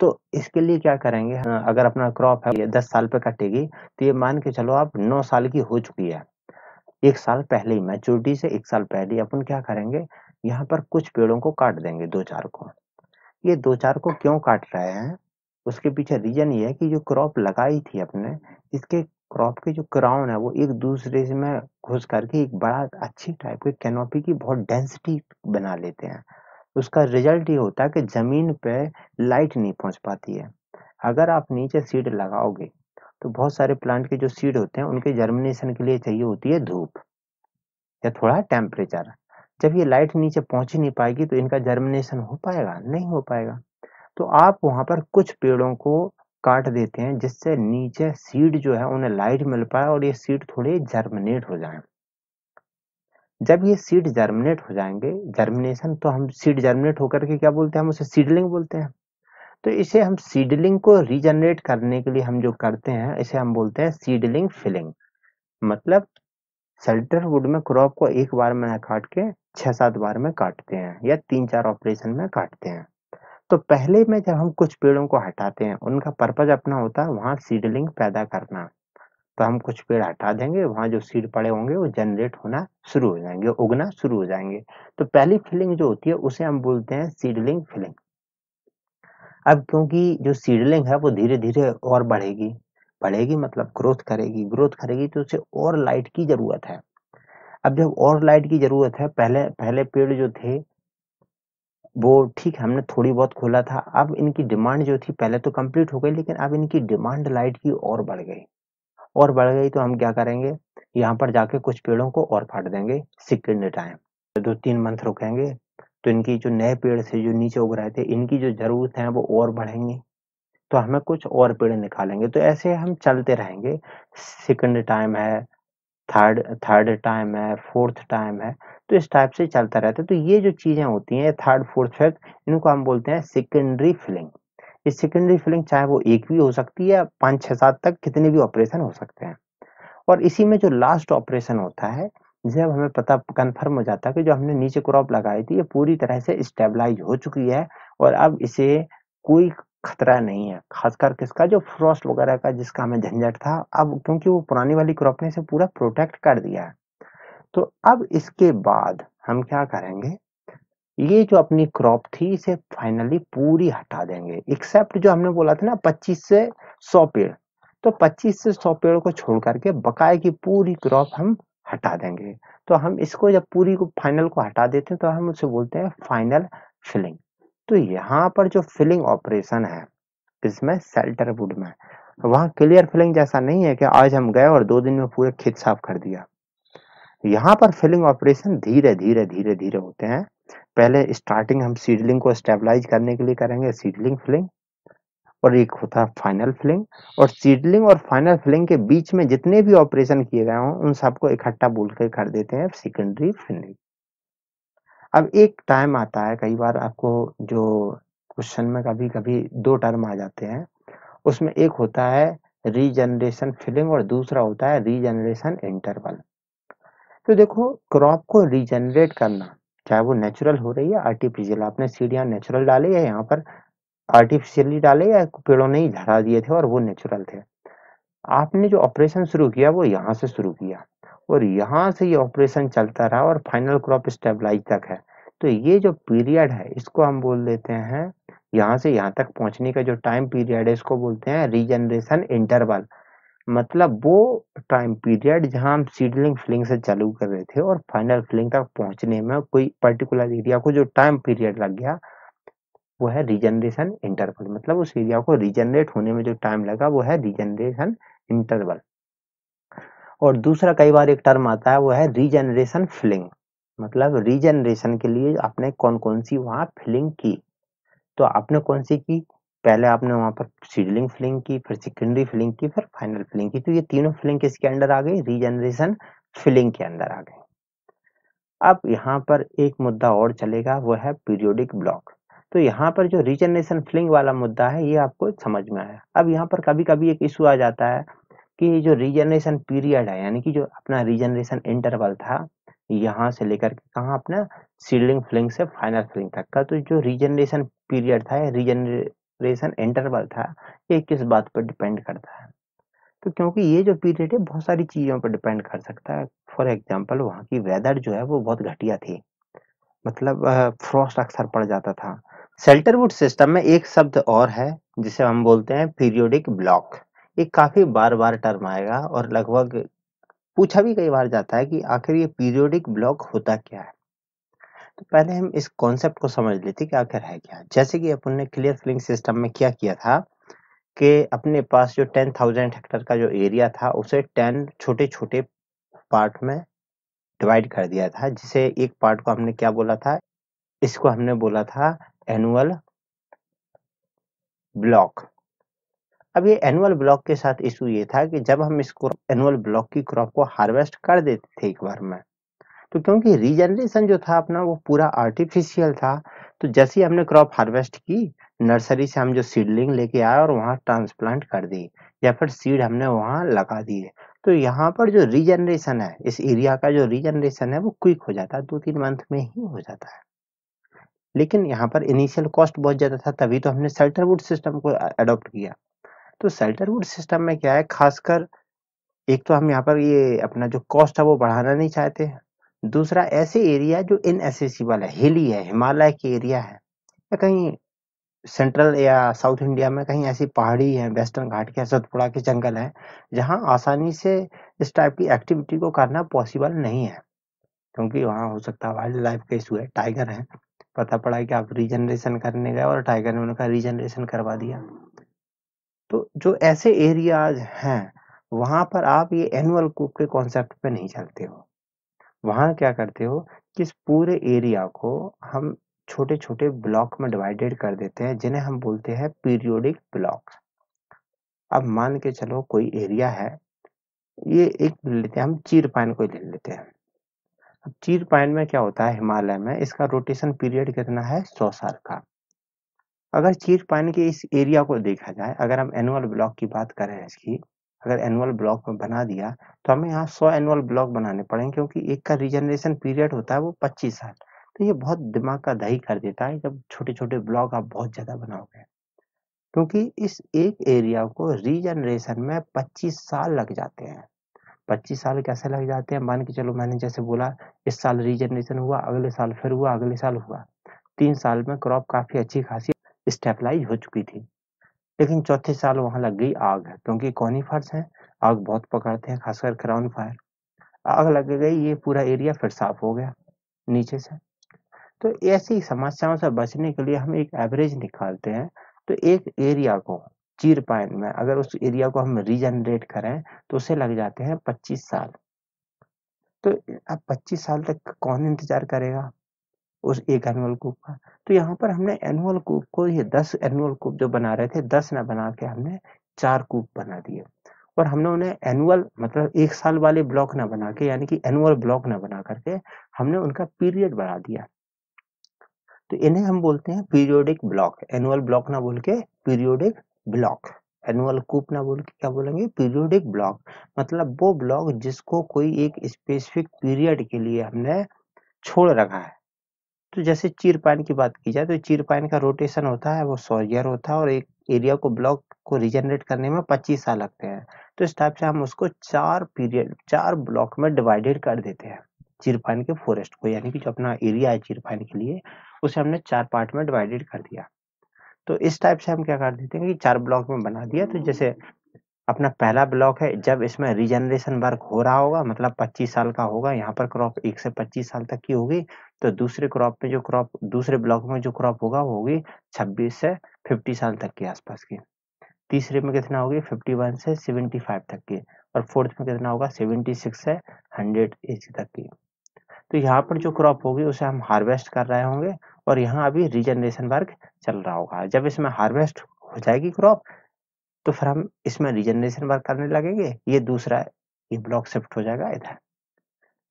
A: तो इसके लिए क्या करेंगे हाँ, अगर अपना क्रॉप है ये दस साल पे कटेगी तो ये मान के चलो आप नौ साल की हो चुकी है एक साल पहले ही मैच्योरिटी से एक साल पहले अपन क्या करेंगे यहाँ पर कुछ पेड़ों को काट देंगे दो चार को ये दो चार को क्यों काट रहे हैं उसके पीछे रीजन ये है कि जो क्रॉप लगाई थी अपने इसके क्रॉप के जो क्राउन है वो एक दूसरे से में घुस करके एक बड़ा अच्छी टाइप के कैनोपी की बहुत डेंसिटी बना लेते हैं उसका रिजल्ट ये होता है कि जमीन पे लाइट नहीं पहुंच पाती है अगर आप नीचे सीड लगाओगे तो बहुत सारे प्लांट के जो सीड होते हैं उनके जर्मिनेशन के लिए चाहिए होती है धूप या थोड़ा टेम्परेचर जब ये लाइट नीचे पहुंच ही नहीं पाएगी तो इनका जर्मिनेशन हो पाएगा नहीं हो पाएगा तो आप वहां पर कुछ पेड़ों को काट देते हैं जिससे नीचे सीड जो है उन्हें लाइट मिल पाए और ये सीड थोड़े जर्मिनेट हो जाए जब ये सीड जर्मिनेट हो जाएंगे जर्मिनेशन तो हम सीड जर्मिनेट होकर के क्या बोलते हैं हम उसे सीडलिंग बोलते हैं तो इसे हम सीडलिंग को रिजनरेट करने के लिए हम जो करते हैं इसे हम बोलते हैं सीडलिंग फिलिंग मतलब सेल्टरवुड में क्रॉप को एक बार में काट के छह सात बार में काटते हैं या तीन चार ऑपरेशन में काटते हैं तो पहले में जब हम कुछ पेड़ों को हटाते हैं उनका पर्पज अपना होता है वहाँ सीडलिंग पैदा करना तो हम कुछ पेड़ हटा देंगे वहां जो सीड पड़े होंगे वो जनरेट होना शुरू हो जाएंगे उगना शुरू हो जाएंगे तो पहली फिलिंग जो होती है उसे हम बोलते हैं सीडलिंग फिलिंग अब क्योंकि जो सीडलिंग है वो धीरे धीरे और बढ़ेगी बढ़ेगी मतलब ग्रोथ करेगी ग्रोथ करेगी तो उसे और लाइट की जरूरत है अब जब और लाइट की जरूरत है पहले पहले पेड़ जो थे वो ठीक हमने थोड़ी बहुत खोला था अब इनकी डिमांड जो थी पहले तो कंप्लीट हो गई लेकिन अब इनकी डिमांड लाइट की और बढ़ गई और बढ़ गई तो हम क्या करेंगे यहाँ पर जाके कुछ पेड़ों को और फाट देंगे सिक्किन टाइम दो तीन मंथ रुकेंगे तो इनकी जो नए पेड़ से जो नीचे उग रहे थे इनकी जो जरूरत है वो और बढ़ेंगी तो हमें कुछ और पेड़ निकालेंगे तो ऐसे हम चलते रहेंगे सेकंड टाइम है थर्ड थर्ड टाइम है फोर्थ टाइम है तो इस टाइप से चलता रहता है तो ये जो चीज़ें होती हैं थर्ड फोर्थ फिफ्थ इनको हम बोलते हैं सेकेंडरी फिलिंग ये सेकेंडरी फिलिंग चाहे वो एक भी हो सकती है पाँच छः सात तक कितने भी ऑपरेशन हो सकते हैं और इसी में जो लास्ट ऑपरेशन होता है जब हमें पता कंफर्म हो जाता है कि जो हमने नीचे क्रॉप लगाई थी ये पूरी तरह से स्टेबलाइज हो चुकी है और अब इसे कोई खतरा नहीं है खासकर किसका जो फ्रॉस्ट वगैरह का जिसका हमें झंझट था अब क्योंकि वो पुरानी वाली क्रॉप ने इसे पूरा प्रोटेक्ट कर दिया है तो अब इसके बाद हम क्या करेंगे ये जो अपनी क्रॉप थी इसे फाइनली पूरी हटा देंगे एक्सेप्ट जो हमने बोला था ना पच्चीस से सौ पेड़ तो 25 से 100 पेड़ को छोड़ करके बकाए की पूरी क्रॉप हम हटा देंगे तो हम इसको जब पूरी को फाइनल को हटा देते हैं तो हम उसे बोलते हैं फाइनल फिलिंग तो यहाँ पर जो फिलिंग ऑपरेशन है इसमें सेल्टर वुड में वहां क्लियर फिलिंग जैसा नहीं है कि आज हम गए और दो दिन में पूरे खेत साफ कर दिया यहाँ पर फिलिंग ऑपरेशन धीरे धीरे धीरे धीरे होते हैं पहले स्टार्टिंग हम सीडलिंग को स्टेबलाइज करने के लिए करेंगे सीडलिंग फिलिंग और एक होता है फाइनल फिलिंग और सीडलिंग और फाइनल फिलिंग के बीच में जितने भी ऑपरेशन किए गए हों उन सबको इकट्ठा बोलकर कर देते हैं सेकेंडरी फिलिंग अब एक टाइम आता है कई बार आपको जो क्वेश्चन में कभी कभी दो टर्म आ जाते हैं उसमें एक होता है रीजनरेशन फिलिंग और दूसरा होता है रीजनरेशन इंटरवल तो देखो क्रॉप को रीजनरेट करना चाहे वो नेचुरल हो रही है आर्टिफिशियल आपने सीढ़ियाँ नेचुरल डाले या यहाँ पर आर्टिफिशियली डाले या पेड़ों ने ही धरा दिए थे और वो नेचुरल थे आपने जो ऑपरेशन शुरू किया वो यहाँ से शुरू किया और यहाँ से ये ऑपरेशन चलता रहा और फाइनल क्रॉप स्टेबलाइज तक है तो ये जो पीरियड है इसको हम बोल देते हैं यहाँ से यहाँ तक पहुँचने का जो टाइम पीरियड है इसको बोलते हैं रीजनरेशन इंटरवल मतलब वो टाइम पीरियड जहाँ हम सीडलिंग फ्लिंग से चालू कर रहे थे और फाइनल फ्लिंग तक पहुंचने में कोई पर्टिकुलर एरिया को जो टाइम पीरियड लग गया वो है रीजनरेशन इंटरवल मतलब उस एरिया को रीजनरेट होने में जो टाइम लगा वो है रीजनरेशन इंटरवल और दूसरा कई बार एक टर्म आता है वो है रीजनरेशन फिलिंग मतलब रीजनरेशन के लिए आपने कौन कौन सी वहाँ फिलिंग की तो आपने कौन सी की पहले आपने वहां पर सीडलिंग फिलिंग की फिर सेकेंडरी फिलिंग की फिर फाइनल फिलिंग की तो ये तीनों फिलिंग किसके अंडर आ गई रीजनरेशन फिलिंग के अंदर आ गई अब यहाँ पर एक मुद्दा और चलेगा वो है पीरियोडिक ब्लॉक तो यहाँ पर जो रीजनरेशन फिलिंग वाला मुद्दा है ये आपको समझ में आया अब यहाँ पर कभी कभी एक इशू आ जाता है कि जो रिजनरेशन पीरियड है यानी कि जो अपना रिजनरेशन इंटरवल था यहाँ से लेकर के अपना सीडलिंग फ्लिंग से फाइनल फ्लिंग तक का तो जो रिजनरेशन पीरियड था रिजनरेशन इंटरवल था ये किस बात पर डिपेंड करता है तो क्योंकि ये जो पीरियड है बहुत सारी चीज़ों पर डिपेंड कर सकता है फॉर एग्जाम्पल वहाँ की वेदर जो है वो बहुत घटिया थी मतलब फ्रॉस्ट अक्सर पड़ जाता था सेल्टरवुड सिस्टम में एक शब्द और है जिसे हम बोलते हैं पीरियोडिक ब्लॉक ये काफ़ी बार-बार टर्म आएगा और लगभग पूछा भी कई बार जाता है कि आखिर ये पीरियोडिक ब्लॉक होता क्या है? तो पहले हम इस कॉन्सेप्ट को समझ लेते कि आखिर है क्या? जैसे कि अपन ने क्लियर फिलिंग सिस्टम में क्या किया था कि अपने पास जो टेन थाउजेंड हेक्टर का जो एरिया था उसे टेन छोटे-छोटे पार्ट में डिवाइड कर दिया था जिसे एक पार्ट को हमने क्या बोला था? इसको हमने बोला था एनुअल ब्लॉक अब ये एनुअल ब्लॉक के साथ इशू ये था कि जब हम इस एनुअल ब्लॉक की क्रॉप को हार्वेस्ट कर देते थे एक बार में तो क्योंकि रीजनरेशन जो था अपना वो पूरा आर्टिफिशियल था तो जैसे ही हमने क्रॉप हार्वेस्ट की नर्सरी से हम जो सीडलिंग लेके आए और वहां ट्रांसप्लांट कर दी या फिर सीड हमने वहाँ लगा दिए तो यहाँ पर जो रीजनरेशन है इस एरिया का जो रीजनरेशन है वो क्विक हो जाता है दो तीन मंथ में ही हो जाता है लेकिन यहाँ पर इनिशियल कॉस्ट बहुत ज़्यादा था तभी तो हमने सेल्टरवुड सिस्टम को अडोप्ट किया तो सेल्टरवुड सिस्टम में क्या है खासकर एक तो हम यहाँ पर ये अपना जो कॉस्ट है वो बढ़ाना नहीं चाहते दूसरा ऐसे एरिया जो इनएसेसिबल है हिली है हिमालय के एरिया है या कहीं सेंट्रल या साउथ इंडिया में कहीं ऐसी पहाड़ी है वेस्टर्न घाट के सतपुड़ा के जंगल है जहाँ आसानी से इस टाइप की एक्टिविटी को करना पॉसिबल नहीं है क्योंकि वहाँ हो सकता है वाइल्ड लाइफ का इशू है टाइगर है पता पड़ा कि आप रीजनरेशन करने गए और टाइगर ने उनका रीजनरेशन करवा दिया तो जो ऐसे एरियाज हैं, वहां पर आप ये एनुअल कूप के कॉन्सेप्ट पे नहीं चलते हो। वहां क्या करते हो कि इस पूरे एरिया को हम छोटे-छोटे ब्लॉक में डिवाइडेड कर देते हैं जिन्हें हम बोलते हैं पीरियोडिक ब्लॉक अब मान के चलो कोई एरिया है, ये एक लेते हैं हम चीरपाइन को ले लेते हैं। अब चीरपाइन में क्या होता है हिमालय में इसका रोटेशन पीरियड कितना है सौ साल का। अगर चीट पानी के इस एरिया को देखा जाए अगर हम एनुअल ब्लॉक की बात करें इसकी अगर एनुअल ब्लॉक में बना दिया तो हमें यहाँ सौ एनुअल ब्लॉक बनाने पड़ेंगे क्योंकि एक का रिजनरेशन पीरियड होता है वो पच्चीस साल तो ये बहुत दिमाग का दही कर देता है जब छोटे छोटे ब्लॉक आप बहुत ज़्यादा बनाओगे क्योंकि इस एक एरिया को रीजनरेशन में 25 साल लग जाते हैं 25 साल कैसे लग जाते हैं मान के चलो मैंने जैसे बोला इस साल रीजनरेशन हुआ अगले साल फिर हुआ अगले साल हुआ तीन साल में क्रॉप काफ़ी अच्छी खासी स्टेबलाइज हो चुकी थी लेकिन चौथे साल वहां लग गई आग क्योंकि कॉनीफर्स हैं आग बहुत पकड़ते हैं खासकर क्राउन फायर आग लग गई ये पूरा एरिया फिर साफ हो गया नीचे से तो ऐसी समस्याओं से बचने के लिए हम एक एवरेज निकालते हैं तो एक एरिया को चीर पाइन में अगर उस एरिया को हम रीजनरेट करें तो उसे लग जाते हैं 25 साल तो अब 25 साल तक कौन इंतजार करेगा उस एक एनुअल कूप का तो यहाँ पर हमने एनुअल कूप को ये दस एनुअल कूप जो बना रहे थे दस ना बना के हमने चार कूप बना दिए और हमने उन्हें एनुअल मतलब एक साल वाले ब्लॉक ना बना के यानी कि एनुअल ब्लॉक ना बना करके हमने उनका पीरियड बढ़ा दिया तो इन्हें हम बोलते हैं पीरियोडिक ब्लॉक एनुअल ब्लॉक ना बोल के पीरियोडिक ब्लॉक एनुअल कूप ना बोल के क्या बोलेंगे पीरियोडिक ब्लॉक मतलब वो ब्लॉक जिसको कोई एक स्पेसिफिक पीरियड के लिए हमने छोड़ रखा है तो जैसे चीरपाइन की बात की जाए तो चीरपाइन का रोटेशन होता है वो सौ ईयर होता है और एक एरिया को ब्लॉक को रिजनरेट करने में पच्चीस साल लगते हैं तो इस टाइप से हम उसको चार पीरियड चार ब्लॉक में डिवाइडेड कर देते हैं चीरपाइन के फॉरेस्ट को यानी कि जो अपना एरिया है चीरपाइन के लिए उसे हमने चार पार्ट में डिवाइडेड कर दिया तो इस टाइप से हम क्या कर देते हैं कि चार ब्लॉक में बना दिया तो जैसे अपना पहला ब्लॉक है जब इसमें रिजनरेशन वर्क हो रहा होगा मतलब 25 साल का होगा यहाँ पर क्रॉप एक से 25 साल तक की होगी तो दूसरे क्रॉप में जो क्रॉप दूसरे ब्लॉक में जो क्रॉप होगा वो होगी 26 से 50 साल तक के आसपास की तीसरे में कितना होगी 51 से 75 तक की और फोर्थ में कितना होगा 76 से 100 एज तक की तो यहाँ पर जो क्रॉप होगी उसे हम हार्वेस्ट कर रहे होंगे और यहाँ अभी रिजनरेशन वर्क चल रहा होगा जब इसमें हार्वेस्ट हो जाएगी क्रॉप तो फिर हम इसमें रिजनरेशन वर्क करने लगेंगे ये दूसरा ये ब्लॉक शिफ्ट हो जाएगा इधर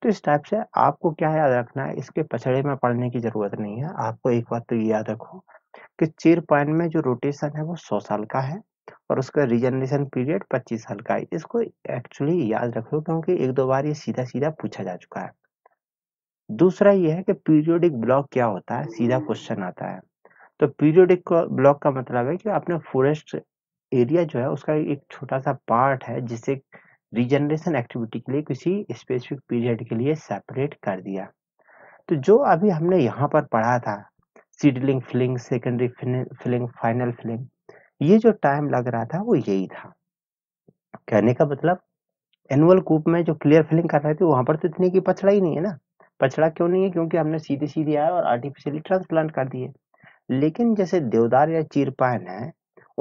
A: तो इस टाइप से आपको क्या याद रखना है इसके पछड़े में पढ़ने की जरूरत नहीं है आपको एक बात तो ये याद रखो कि चीर पॉइंट में जो रोटेशन है वो सौ साल का है और उसका रिजनरेशन पीरियड 25 साल का है इसको एक्चुअली याद रखो क्योंकि एक दो बार ये सीधा सीधा पूछा जा चुका है दूसरा ये है कि पीरियोडिक ब्लॉक क्या होता है सीधा क्वेश्चन आता है तो पीरियोडिक ब्लॉक का मतलब है कि आपने फॉरेस्ट एरिया जो है उसका एक छोटा सा पार्ट है जिसे रीजनरेशन एक्टिविटी के लिए किसी स्पेसिफिक पीरियड के लिए सेपरेट कर दिया तो जो अभी हमने यहाँ पर पढ़ा था seedling felling secondary felling final felling ये जो टाइम लग रहा था वो यही था कहने का मतलब एनुअल कूप में जो क्लियर फिलिंग कर रहे थे वहां पर तो इतने की पछड़ा ही नहीं है ना पछड़ा क्यों नहीं है क्योंकि हमने सीधे सीधे आया और आर्टिफिशियली ट्रांसप्लांट कर दिए लेकिन जैसे देवदार या चीरपान है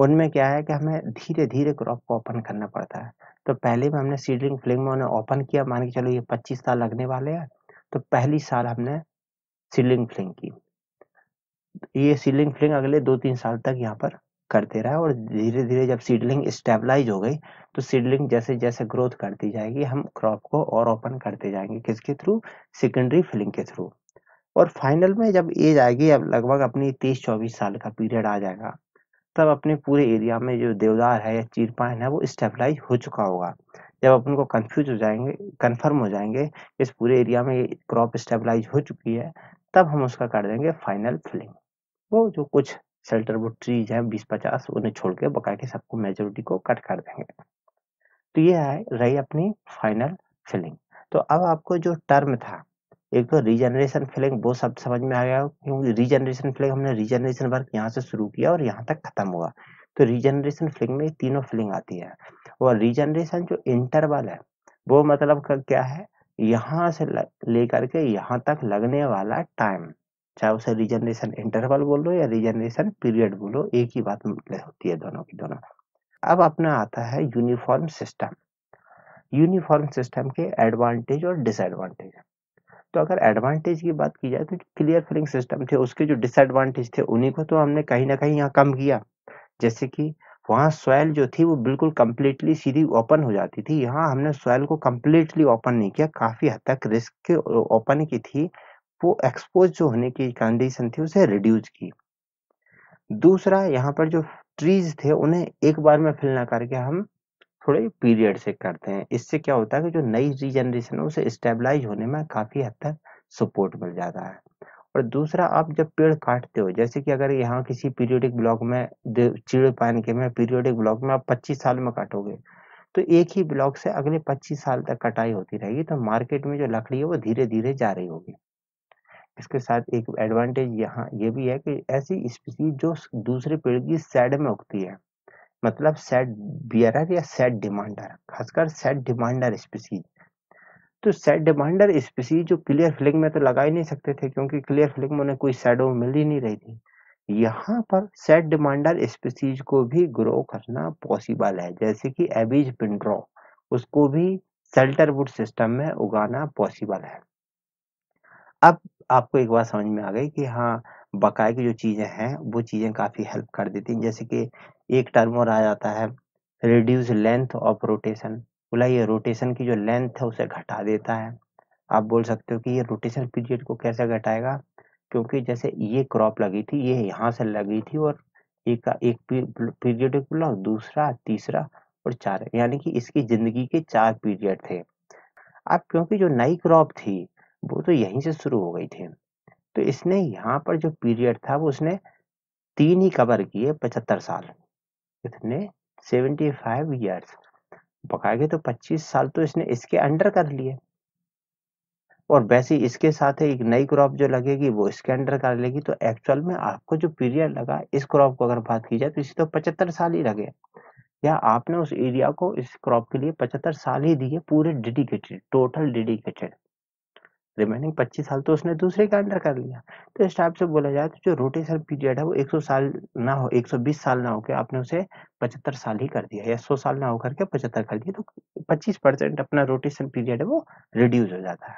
A: उनमें क्या है कि हमें धीरे धीरे क्रॉप को ओपन करना पड़ता है तो पहले में हमने सीडलिंग फ्लिंग में उन्हें ओपन किया मान के चलो ये पच्चीस साल लगने वाले हैं तो पहली साल हमने सीडलिंग फ्लिंग की ये सीडलिंग फ्लिंग अगले दो तीन साल तक यहाँ पर करते रहा और धीरे धीरे जब सीडलिंग स्टेबलाइज हो गई तो सीडलिंग जैसे जैसे ग्रोथ करती जाएगी हम क्रॉप को और ओपन करते जाएंगे किसके थ्रू सेकेंडरी फिलिंग के थ्रू और फाइनल में जब एज आएगी अब लगभग अपनी तीस चौबीस साल का पीरियड आ जाएगा तब अपने पूरे एरिया में जो देवदार है या चीरपाइन है वो स्टेबलाइज हो चुका होगा जब अपन को कन्फ्यूज हो जाएंगे कन्फर्म हो जाएंगे इस पूरे एरिया में क्रॉप स्टेबलाइज हो चुकी है तब हम उसका कर देंगे फाइनल फिलिंग वो जो कुछ शेल्टर वो ट्रीज हैं बीस पचास उन्हें छोड़ के बका के सबको मेजोरिटी को कट कर देंगे तो ये है रही अपनी फाइनल फिलिंग तो अब आपको जो टर्म था एक तो रीजनरेशन फ्लैग वो शब्द समझ में आ गया क्योंकि रीजनरेशन फ्लैग हमने रीजनरेशन वर्क यहाँ से शुरू किया और यहाँ तक खत्म हुआ तो रीजनरेशन फ्लिंग में तीनों फ्लिंग आती है और रीजनरेशन जो इंटरवल है वो मतलब क्या है यहाँ से लेकर के यहाँ तक लगने वाला टाइम चाहे उसे रिजनरेशन इंटरवल बोलो या रिजनरेशन पीरियड बोलो एक ही बात मतलब होती है दोनों की दोनों अब अपना आता है यूनिफॉर्म सिस्टम यूनिफॉर्म सिस्टम के एडवांटेज और डिसएडवांटेज है तो अगर एडवांटेज की बात की जाए तो क्लियर फिलिंग सिस्टम थे उसके जो डिसएडवांटेज थे उन्हीं को तो हमने कहीं ना कहीं यहाँ कम किया जैसे कि वहाँ सॉयल जो थी वो बिल्कुल कम्प्लीटली सीधी ओपन हो जाती थी यहाँ हमने सॉयल को कम्प्लीटली ओपन नहीं किया काफ़ी हद तक रिस्क के ओपन की थी वो एक्सपोज जो होने की कंडीशन थी उसे रिड्यूस की दूसरा यहाँ पर जो ट्रीज थे उन्हें एक बार में फिल ना करके हम थोड़े पीरियड से करते हैं इससे क्या होता है कि जो नई रीजनरेशन है उसे स्टेबलाइज होने में काफ़ी हद तक सपोर्ट मिल जाता है और दूसरा आप जब पेड़ काटते हो जैसे कि अगर यहाँ किसी पीरियोडिक ब्लॉक में चीड़ पान के में पीरियोडिक ब्लॉक में आप 25 साल में काटोगे तो एक ही ब्लॉक से अगले 25 साल तक कटाई होती रहेगी तो मार्केट में जो लकड़ी है वो धीरे धीरे जा रही होगी इसके साथ एक एडवांटेज यहाँ ये भी है कि ऐसी स्पीसी जो दूसरे पेड़ की साइड में उगती है मतलब सेट बियरर या सेट डिमांडर खासकर सेट डिमांडर स्पीसीज तो सेट डिमांडर स्पीसीज जो क्लियर फ्लिंग में तो लगा ही नहीं सकते थे क्योंकि क्लियर फ्लिंग में उन्हें कोई सेडो मिल ही नहीं रही थी यहाँ पर सेट डिमांडर स्पीसीज को भी ग्रो करना पॉसिबल है जैसे कि एबीज पिंड्रो उसको भी सेल्टरवुड सिस्टम में उगाना पॉसिबल है अब आपको एक बात समझ में आ गई कि हाँ बकाए की जो चीज़ें हैं वो चीज़ें काफ़ी हेल्प कर देती हैं जैसे कि एक टर्म और आ जाता है रिड्यूस लेंथ ऑफ रोटेशन बोला ये रोटेशन की जो लेंथ है उसे घटा देता है आप बोल सकते हो कि ये रोटेशन पीरियड को कैसे घटाएगा क्योंकि जैसे ये क्रॉप लगी थी ये यहाँ से लगी थी और एक एक पीरियड बोला दूसरा तीसरा और चार यानी कि इसकी जिंदगी के चार पीरियड थे अब क्योंकि जो नई क्रॉप थी वो तो यहीं से शुरू हो गई थी तो इसने यहाँ पर जो पीरियड था वो उसने तीन ही कवर किए पचहत्तर साल इतने सेवेंटी फाइव ईयर्स पका के तो पच्चीस साल तो इसने इसके अंडर कर लिए और वैसे इसके साथ एक नई क्रॉप जो लगेगी वो इसके अंडर कर लेगी तो एक्चुअल में आपको जो पीरियड लगा इस क्रॉप को अगर बात की जाए तो इसे तो पचहत्तर साल ही लगे या आपने उस एरिया को इस क्रॉप के लिए पचहत्तर साल ही दिए पूरे डेडिकेटेड टोटल डेडिकेटेड रिमेनिंग पच्चीस साल तो उसने दूसरे के अंडर कर लिया तो इस टाइप से बोला जाए तो जो रोटेशन पीरियड है वो 100 साल ना हो 120 साल ना होकर आपने उसे पचहत्तर साल ही कर दिया या 100 साल ना होकर के पचहत्तर कर दिया तो 25 परसेंट अपना रोटेशन पीरियड है वो रिड्यूस हो जाता है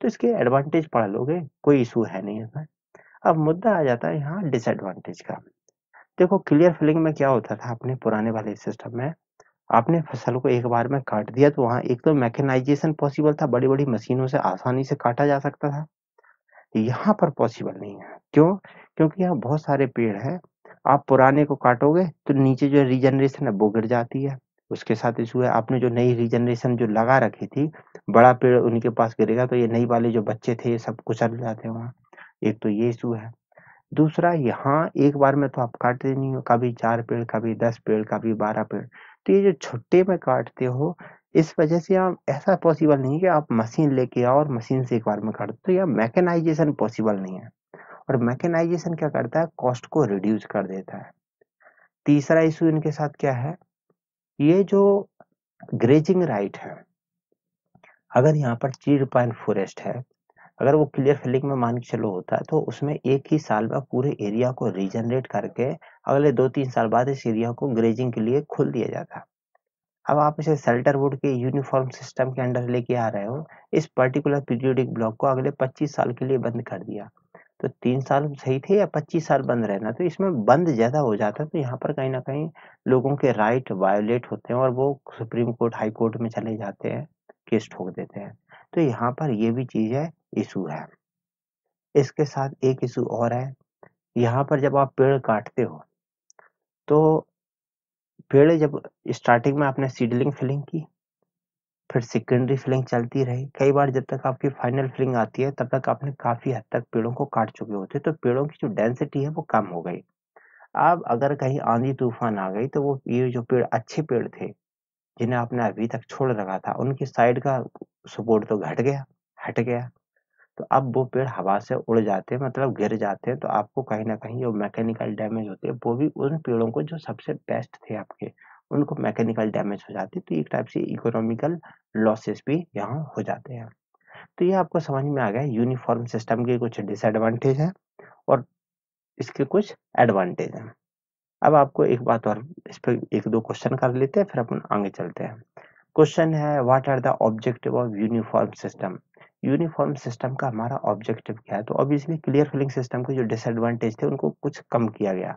A: तो इसके एडवांटेज पढ़ लोगे कोई इशू है नहीं इसमें अब मुद्दा आ जाता है यहाँ डिसएडवांटेज का देखो क्लियर फिलिंग में क्या होता था अपने पुराने वाले सिस्टम में आपने फसल को एक बार में काट दिया तो वहां एक तो मैकेनाइजेशन पॉसिबल था बड़ी बड़ी मशीनों से आसानी से काटा जा सकता था यहाँ पर पॉसिबल नहीं है क्यों क्योंकि यहाँ बहुत सारे पेड़ हैं आप पुराने को काटोगे तो नीचे जो रीजनरेशन है वो गिर जाती है उसके साथ इशू है आपने जो नई रीजनरेशन जो लगा रखी थी बड़ा पेड़ उनके पास गिरेगा तो ये नई वाले जो बच्चे थे ये सब कुचल जाते हैं वहाँ एक तो ये इशू है दूसरा यहाँ एक बार में तो आप काटते नहीं हो कभी चार पेड़ कभी दस पेड़ कभी बारह पेड़ तो ये जो छुट्टे में काटते हो इस वजह से आप ऐसा पॉसिबल नहीं है कि आप मशीन लेके आओ और मशीन से एक बार में काट तो यह मैकेनाइजेशन पॉसिबल नहीं है और मैकेनाइजेशन क्या करता है कॉस्ट को रिड्यूस कर देता है तीसरा इशू इनके साथ क्या है ये जो ग्रेजिंग राइट है अगर यहाँ पर चीड़ पाइन फॉरेस्ट है अगर वो क्लियर फिलिंग में मान के चलो होता है तो उसमें एक ही साल में पूरे एरिया को रिजनरेट करके अगले दो तीन साल बाद इस एरिया को ग्रेजिंग के लिए खोल दिया जाता अब आप इसे सेल्टर वुड के यूनिफॉर्म सिस्टम के अंडर लेके आ रहे हो इस पर्टिकुलर पीरियोडिक ब्लॉक को अगले 25 साल के लिए बंद कर दिया तो तीन साल सही थे या 25 साल बंद रहना तो इसमें बंद ज़्यादा हो जाता तो यहाँ पर कहीं ना कहीं लोगों के राइट वायोलेट होते हैं और वो सुप्रीम कोर्ट हाई कोर्ट में चले जाते हैं केस ठोक देते हैं तो यहाँ पर ये भी चीज़ है इशू है इसके साथ एक इशू और है यहाँ पर जब आप पेड़ काटते हो तो पेड़ जब स्टार्टिंग में आपने सीडलिंग फिलिंग की फिर सेकेंडरी फिलिंग चलती रही कई बार जब तक आपकी फाइनल फिलिंग आती है तब तक आपने काफी हद तक पेड़ों को काट चुके होते हैं तो पेड़ों की जो डेंसिटी है वो कम हो गई अब अगर कहीं आंधी तूफान आ गई तो वो ये जो पेड़ अच्छे पेड़ थे जिन्हें आपने अभी तक छोड़ रखा था उनकी साइड का सपोर्ट तो घट गया हट गया तो अब वो पेड़ हवा से उड़ जाते हैं मतलब गिर जाते हैं तो आपको कहीं ना कहीं जो मैकेनिकल डैमेज होते हैं वो भी उन पेड़ों को जो सबसे बेस्ट थे आपके उनको मैकेनिकल डैमेज हो जाती तो एक टाइप से इकोनॉमिकल लॉसेस भी यहाँ हो जाते हैं तो ये आपको समझ में आ गया यूनिफॉर्म सिस्टम के कुछ डिसएडवांटेज हैं और इसके कुछ एडवांटेज हैं अब आपको एक बात और इस पर एक दो क्वेश्चन कर लेते हैं फिर अपन आगे चलते हैं क्वेश्चन है what are the objective of uniform system uniform system का हमारा ऑब्जेक्टिव क्या है तो ऑब्वियसली क्लियर फिलिंग सिस्टम के जो डिसएडवांटेज थे उनको कुछ कम किया गया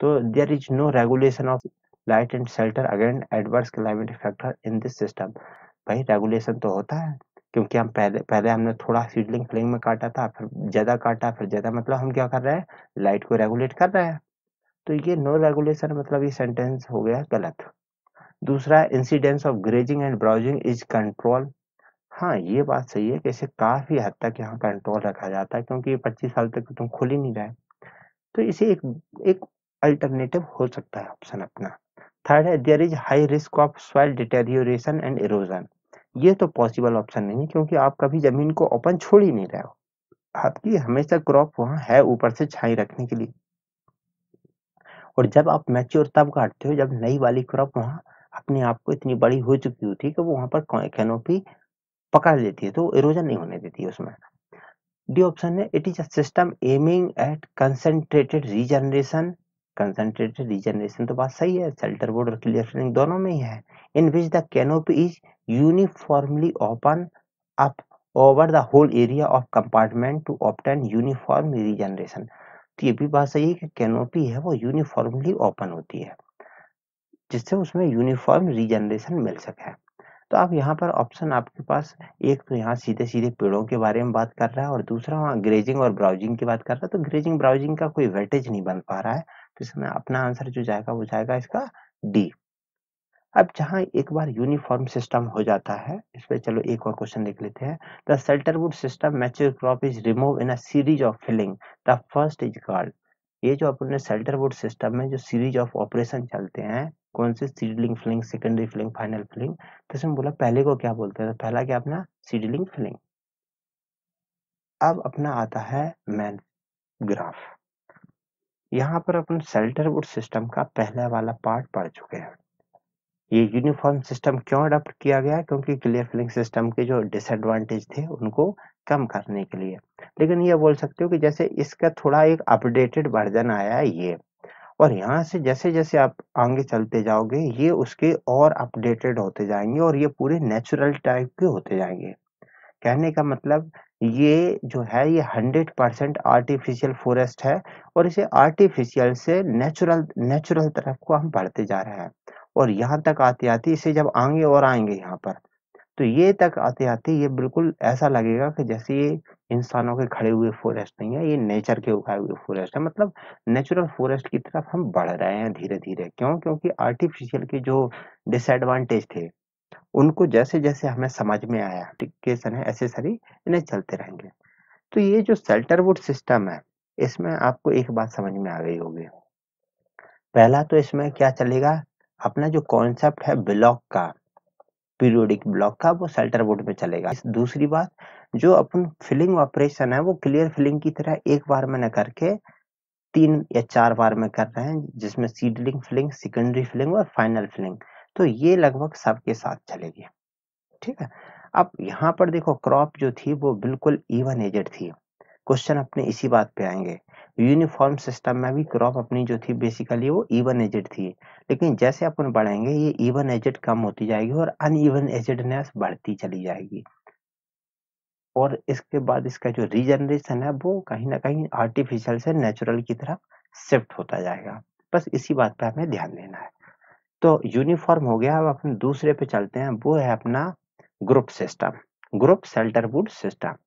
A: तो there is no regulation of light and shelter again adverse climate factor in this system भाई रेगुलेशन तो होता है क्योंकि हम पहले पहले हमने थोड़ा सीडलिंग फिलिंग में काटा था फिर ज़्यादा काटा फिर ज़्यादा मतलब हम क्या कर रहे हैं लाइट को रेगुलेट कर रहे हैं तो ये नो रेगुलेशन मतलब ये सेंटेंस हो गया गलत दूसरा incidence of grazing and browsing is control हाँ, ये बात सही है कि इसे काफ़ी हद तक यहाँ कंट्रोल रखा जाता है क्योंकि 25 साल तक तो तुम खुल ही नहीं रहे। तो इसे एक एक अल्टरनेटिव हो सकता है ऑप्शन अपना। थर्ड है there is high risk of soil deterioration and erosion ये तो पॉसिबल ऑप्शन नहीं है क्योंकि आप कभी ज़मीन को ओपन छोड़ ही नहीं रहे हो। आपकी हमेशा क्रॉप वहाँ है ऊपर से छाई रखने के लिए। और जब आप मैच्योर तब काटते हो जब नई वाली क्रॉप वहाँ अपने आप को इतनी बड़ी हो चुकी होती है कि वो वहाँ पर कैनोपी पकड़ लेती है तो इरोजन नहीं होने देती है उसमें डी ऑप्शन है it is a system aiming at concentrated regeneration concentrated regeneration तो बात सही है सेल्टर बोर्ड और क्लियर फिलिंग दोनों में ही है in which the canopy is uniformly open up over the whole area of compartment to obtain uniform regeneration तो ये भी बात सही है कि कैनोपी है वो यूनिफॉर्मली ओपन होती है जिससे उसमें यूनिफॉर्म रीजनरेशन मिल सके तो आप यहाँ पर ऑप्शन आपके पास एक तो यहाँ सीधे सीधे पेड़ों के बारे में बात कर रहा है और दूसरा वहाँ ग्रेजिंग और ब्राउजिंग की बात कर रहा है तो ग्रेजिंग ब्राउजिंग का कोई वेटेज नहीं बन पा रहा है तो इसमें अपना आंसर जो जाएगा वो जाएगा इसका डी अब जहाँ एक बार यूनिफॉर्म सिस्टम हो जाता है इस पर चलो एक और क्वेश्चन देख लेते हैं the shelterwood system mature crop is remove in a series of felling the first is called ये जो अपने सेल्टरवुड सिस्टम में जो सीरीज ऑफ ऑपरेशन चलते हैं कौन से seedling felling secondary felling final felling तो इसमें बोला पहले को क्या बोलते हैं तो पहला क्या अपना सीडलिंग फिलिंग अब अपना आता है मैन ग्राफ यहाँ पर अपन सेल्टर वुड सिस्टम का पहला वाला पार्ट पढ़ चुके हैं ये यूनिफॉर्म सिस्टम क्यों अडप्ट किया गया क्योंकि क्लियर फिलिंग सिस्टम के जो डिसएडवांटेज थे उनको कम करने के लिए लेकिन ये बोल सकते हो कि जैसे इसका थोड़ा एक अपडेटेड वर्जन आया है ये और यहाँ से जैसे जैसे आप आगे चलते जाओगे ये उसके और अपडेटेड होते जाएंगे और ये पूरे नेचुरल टाइप के होते जाएंगे कहने का मतलब ये जो है ये 100 परसेंट आर्टिफिशियल फॉरेस्ट है और इसे आर्टिफिशियल से नेचुरल नेचुरल तरफ को हम बढ़ते जा रहे हैं और यहाँ तक आते आते इसे जब आगे और आएंगे यहाँ पर तो ये तक आते आते ये बिल्कुल ऐसा लगेगा कि जैसे ये इंसानों के खड़े हुए फॉरेस्ट नहीं है ये नेचर के उगाए हुए फॉरेस्ट है मतलब नेचुरल फॉरेस्ट की तरफ हम बढ़ रहे हैं धीरे धीरे क्यों क्योंकि आर्टिफिशियल के जो डिसएडवांटेज थे उनको जैसे जैसे हमें समझ में आया एप्लीकेशन है सारी इन्हें चलते रहेंगे तो ये जो सेल्टरवुड सिस्टम है इसमें आपको एक बात समझ में आ गई होगी पहला तो इसमें क्या चलेगा अपना जो कॉन्सेप्ट है ब्लॉक का पीरियोडिक ब्लॉक का वो सेल्टरवुड में चलेगा दूसरी बात जो अपन फिलिंग ऑपरेशन है वो क्लियर फिलिंग की तरह एक बार में न करके तीन या चार बार में कर रहे हैं जिसमें सीडलिंग फिलिंग सेकेंडरी फिलिंग और फाइनल फिलिंग तो ये लगभग सबके साथ चलेगी ठीक है अब यहाँ पर देखो क्रॉप जो थी वो बिल्कुल इवन एजेड थी क्वेश्चन अपने इसी बात पे आएंगे यूनिफॉर्म सिस्टम में भी क्रॉप अपनी जो थी बेसिकली वो इवन एजेड थी लेकिन जैसे अपन बढ़ेंगे ये इवन एजेड कम होती जाएगी और अन ईवन एजेडनेस बढ़ती चली जाएगी और इसके बाद इसका जो रीजनरेशन है वो कहीं ना कहीं आर्टिफिशियल से नेचुरल की तरफ शिफ्ट होता जाएगा बस इसी बात पर हमें ध्यान देना है तो यूनिफॉर्म हो गया अब अपन दूसरे पे चलते हैं वो है अपना group system group shelterwood system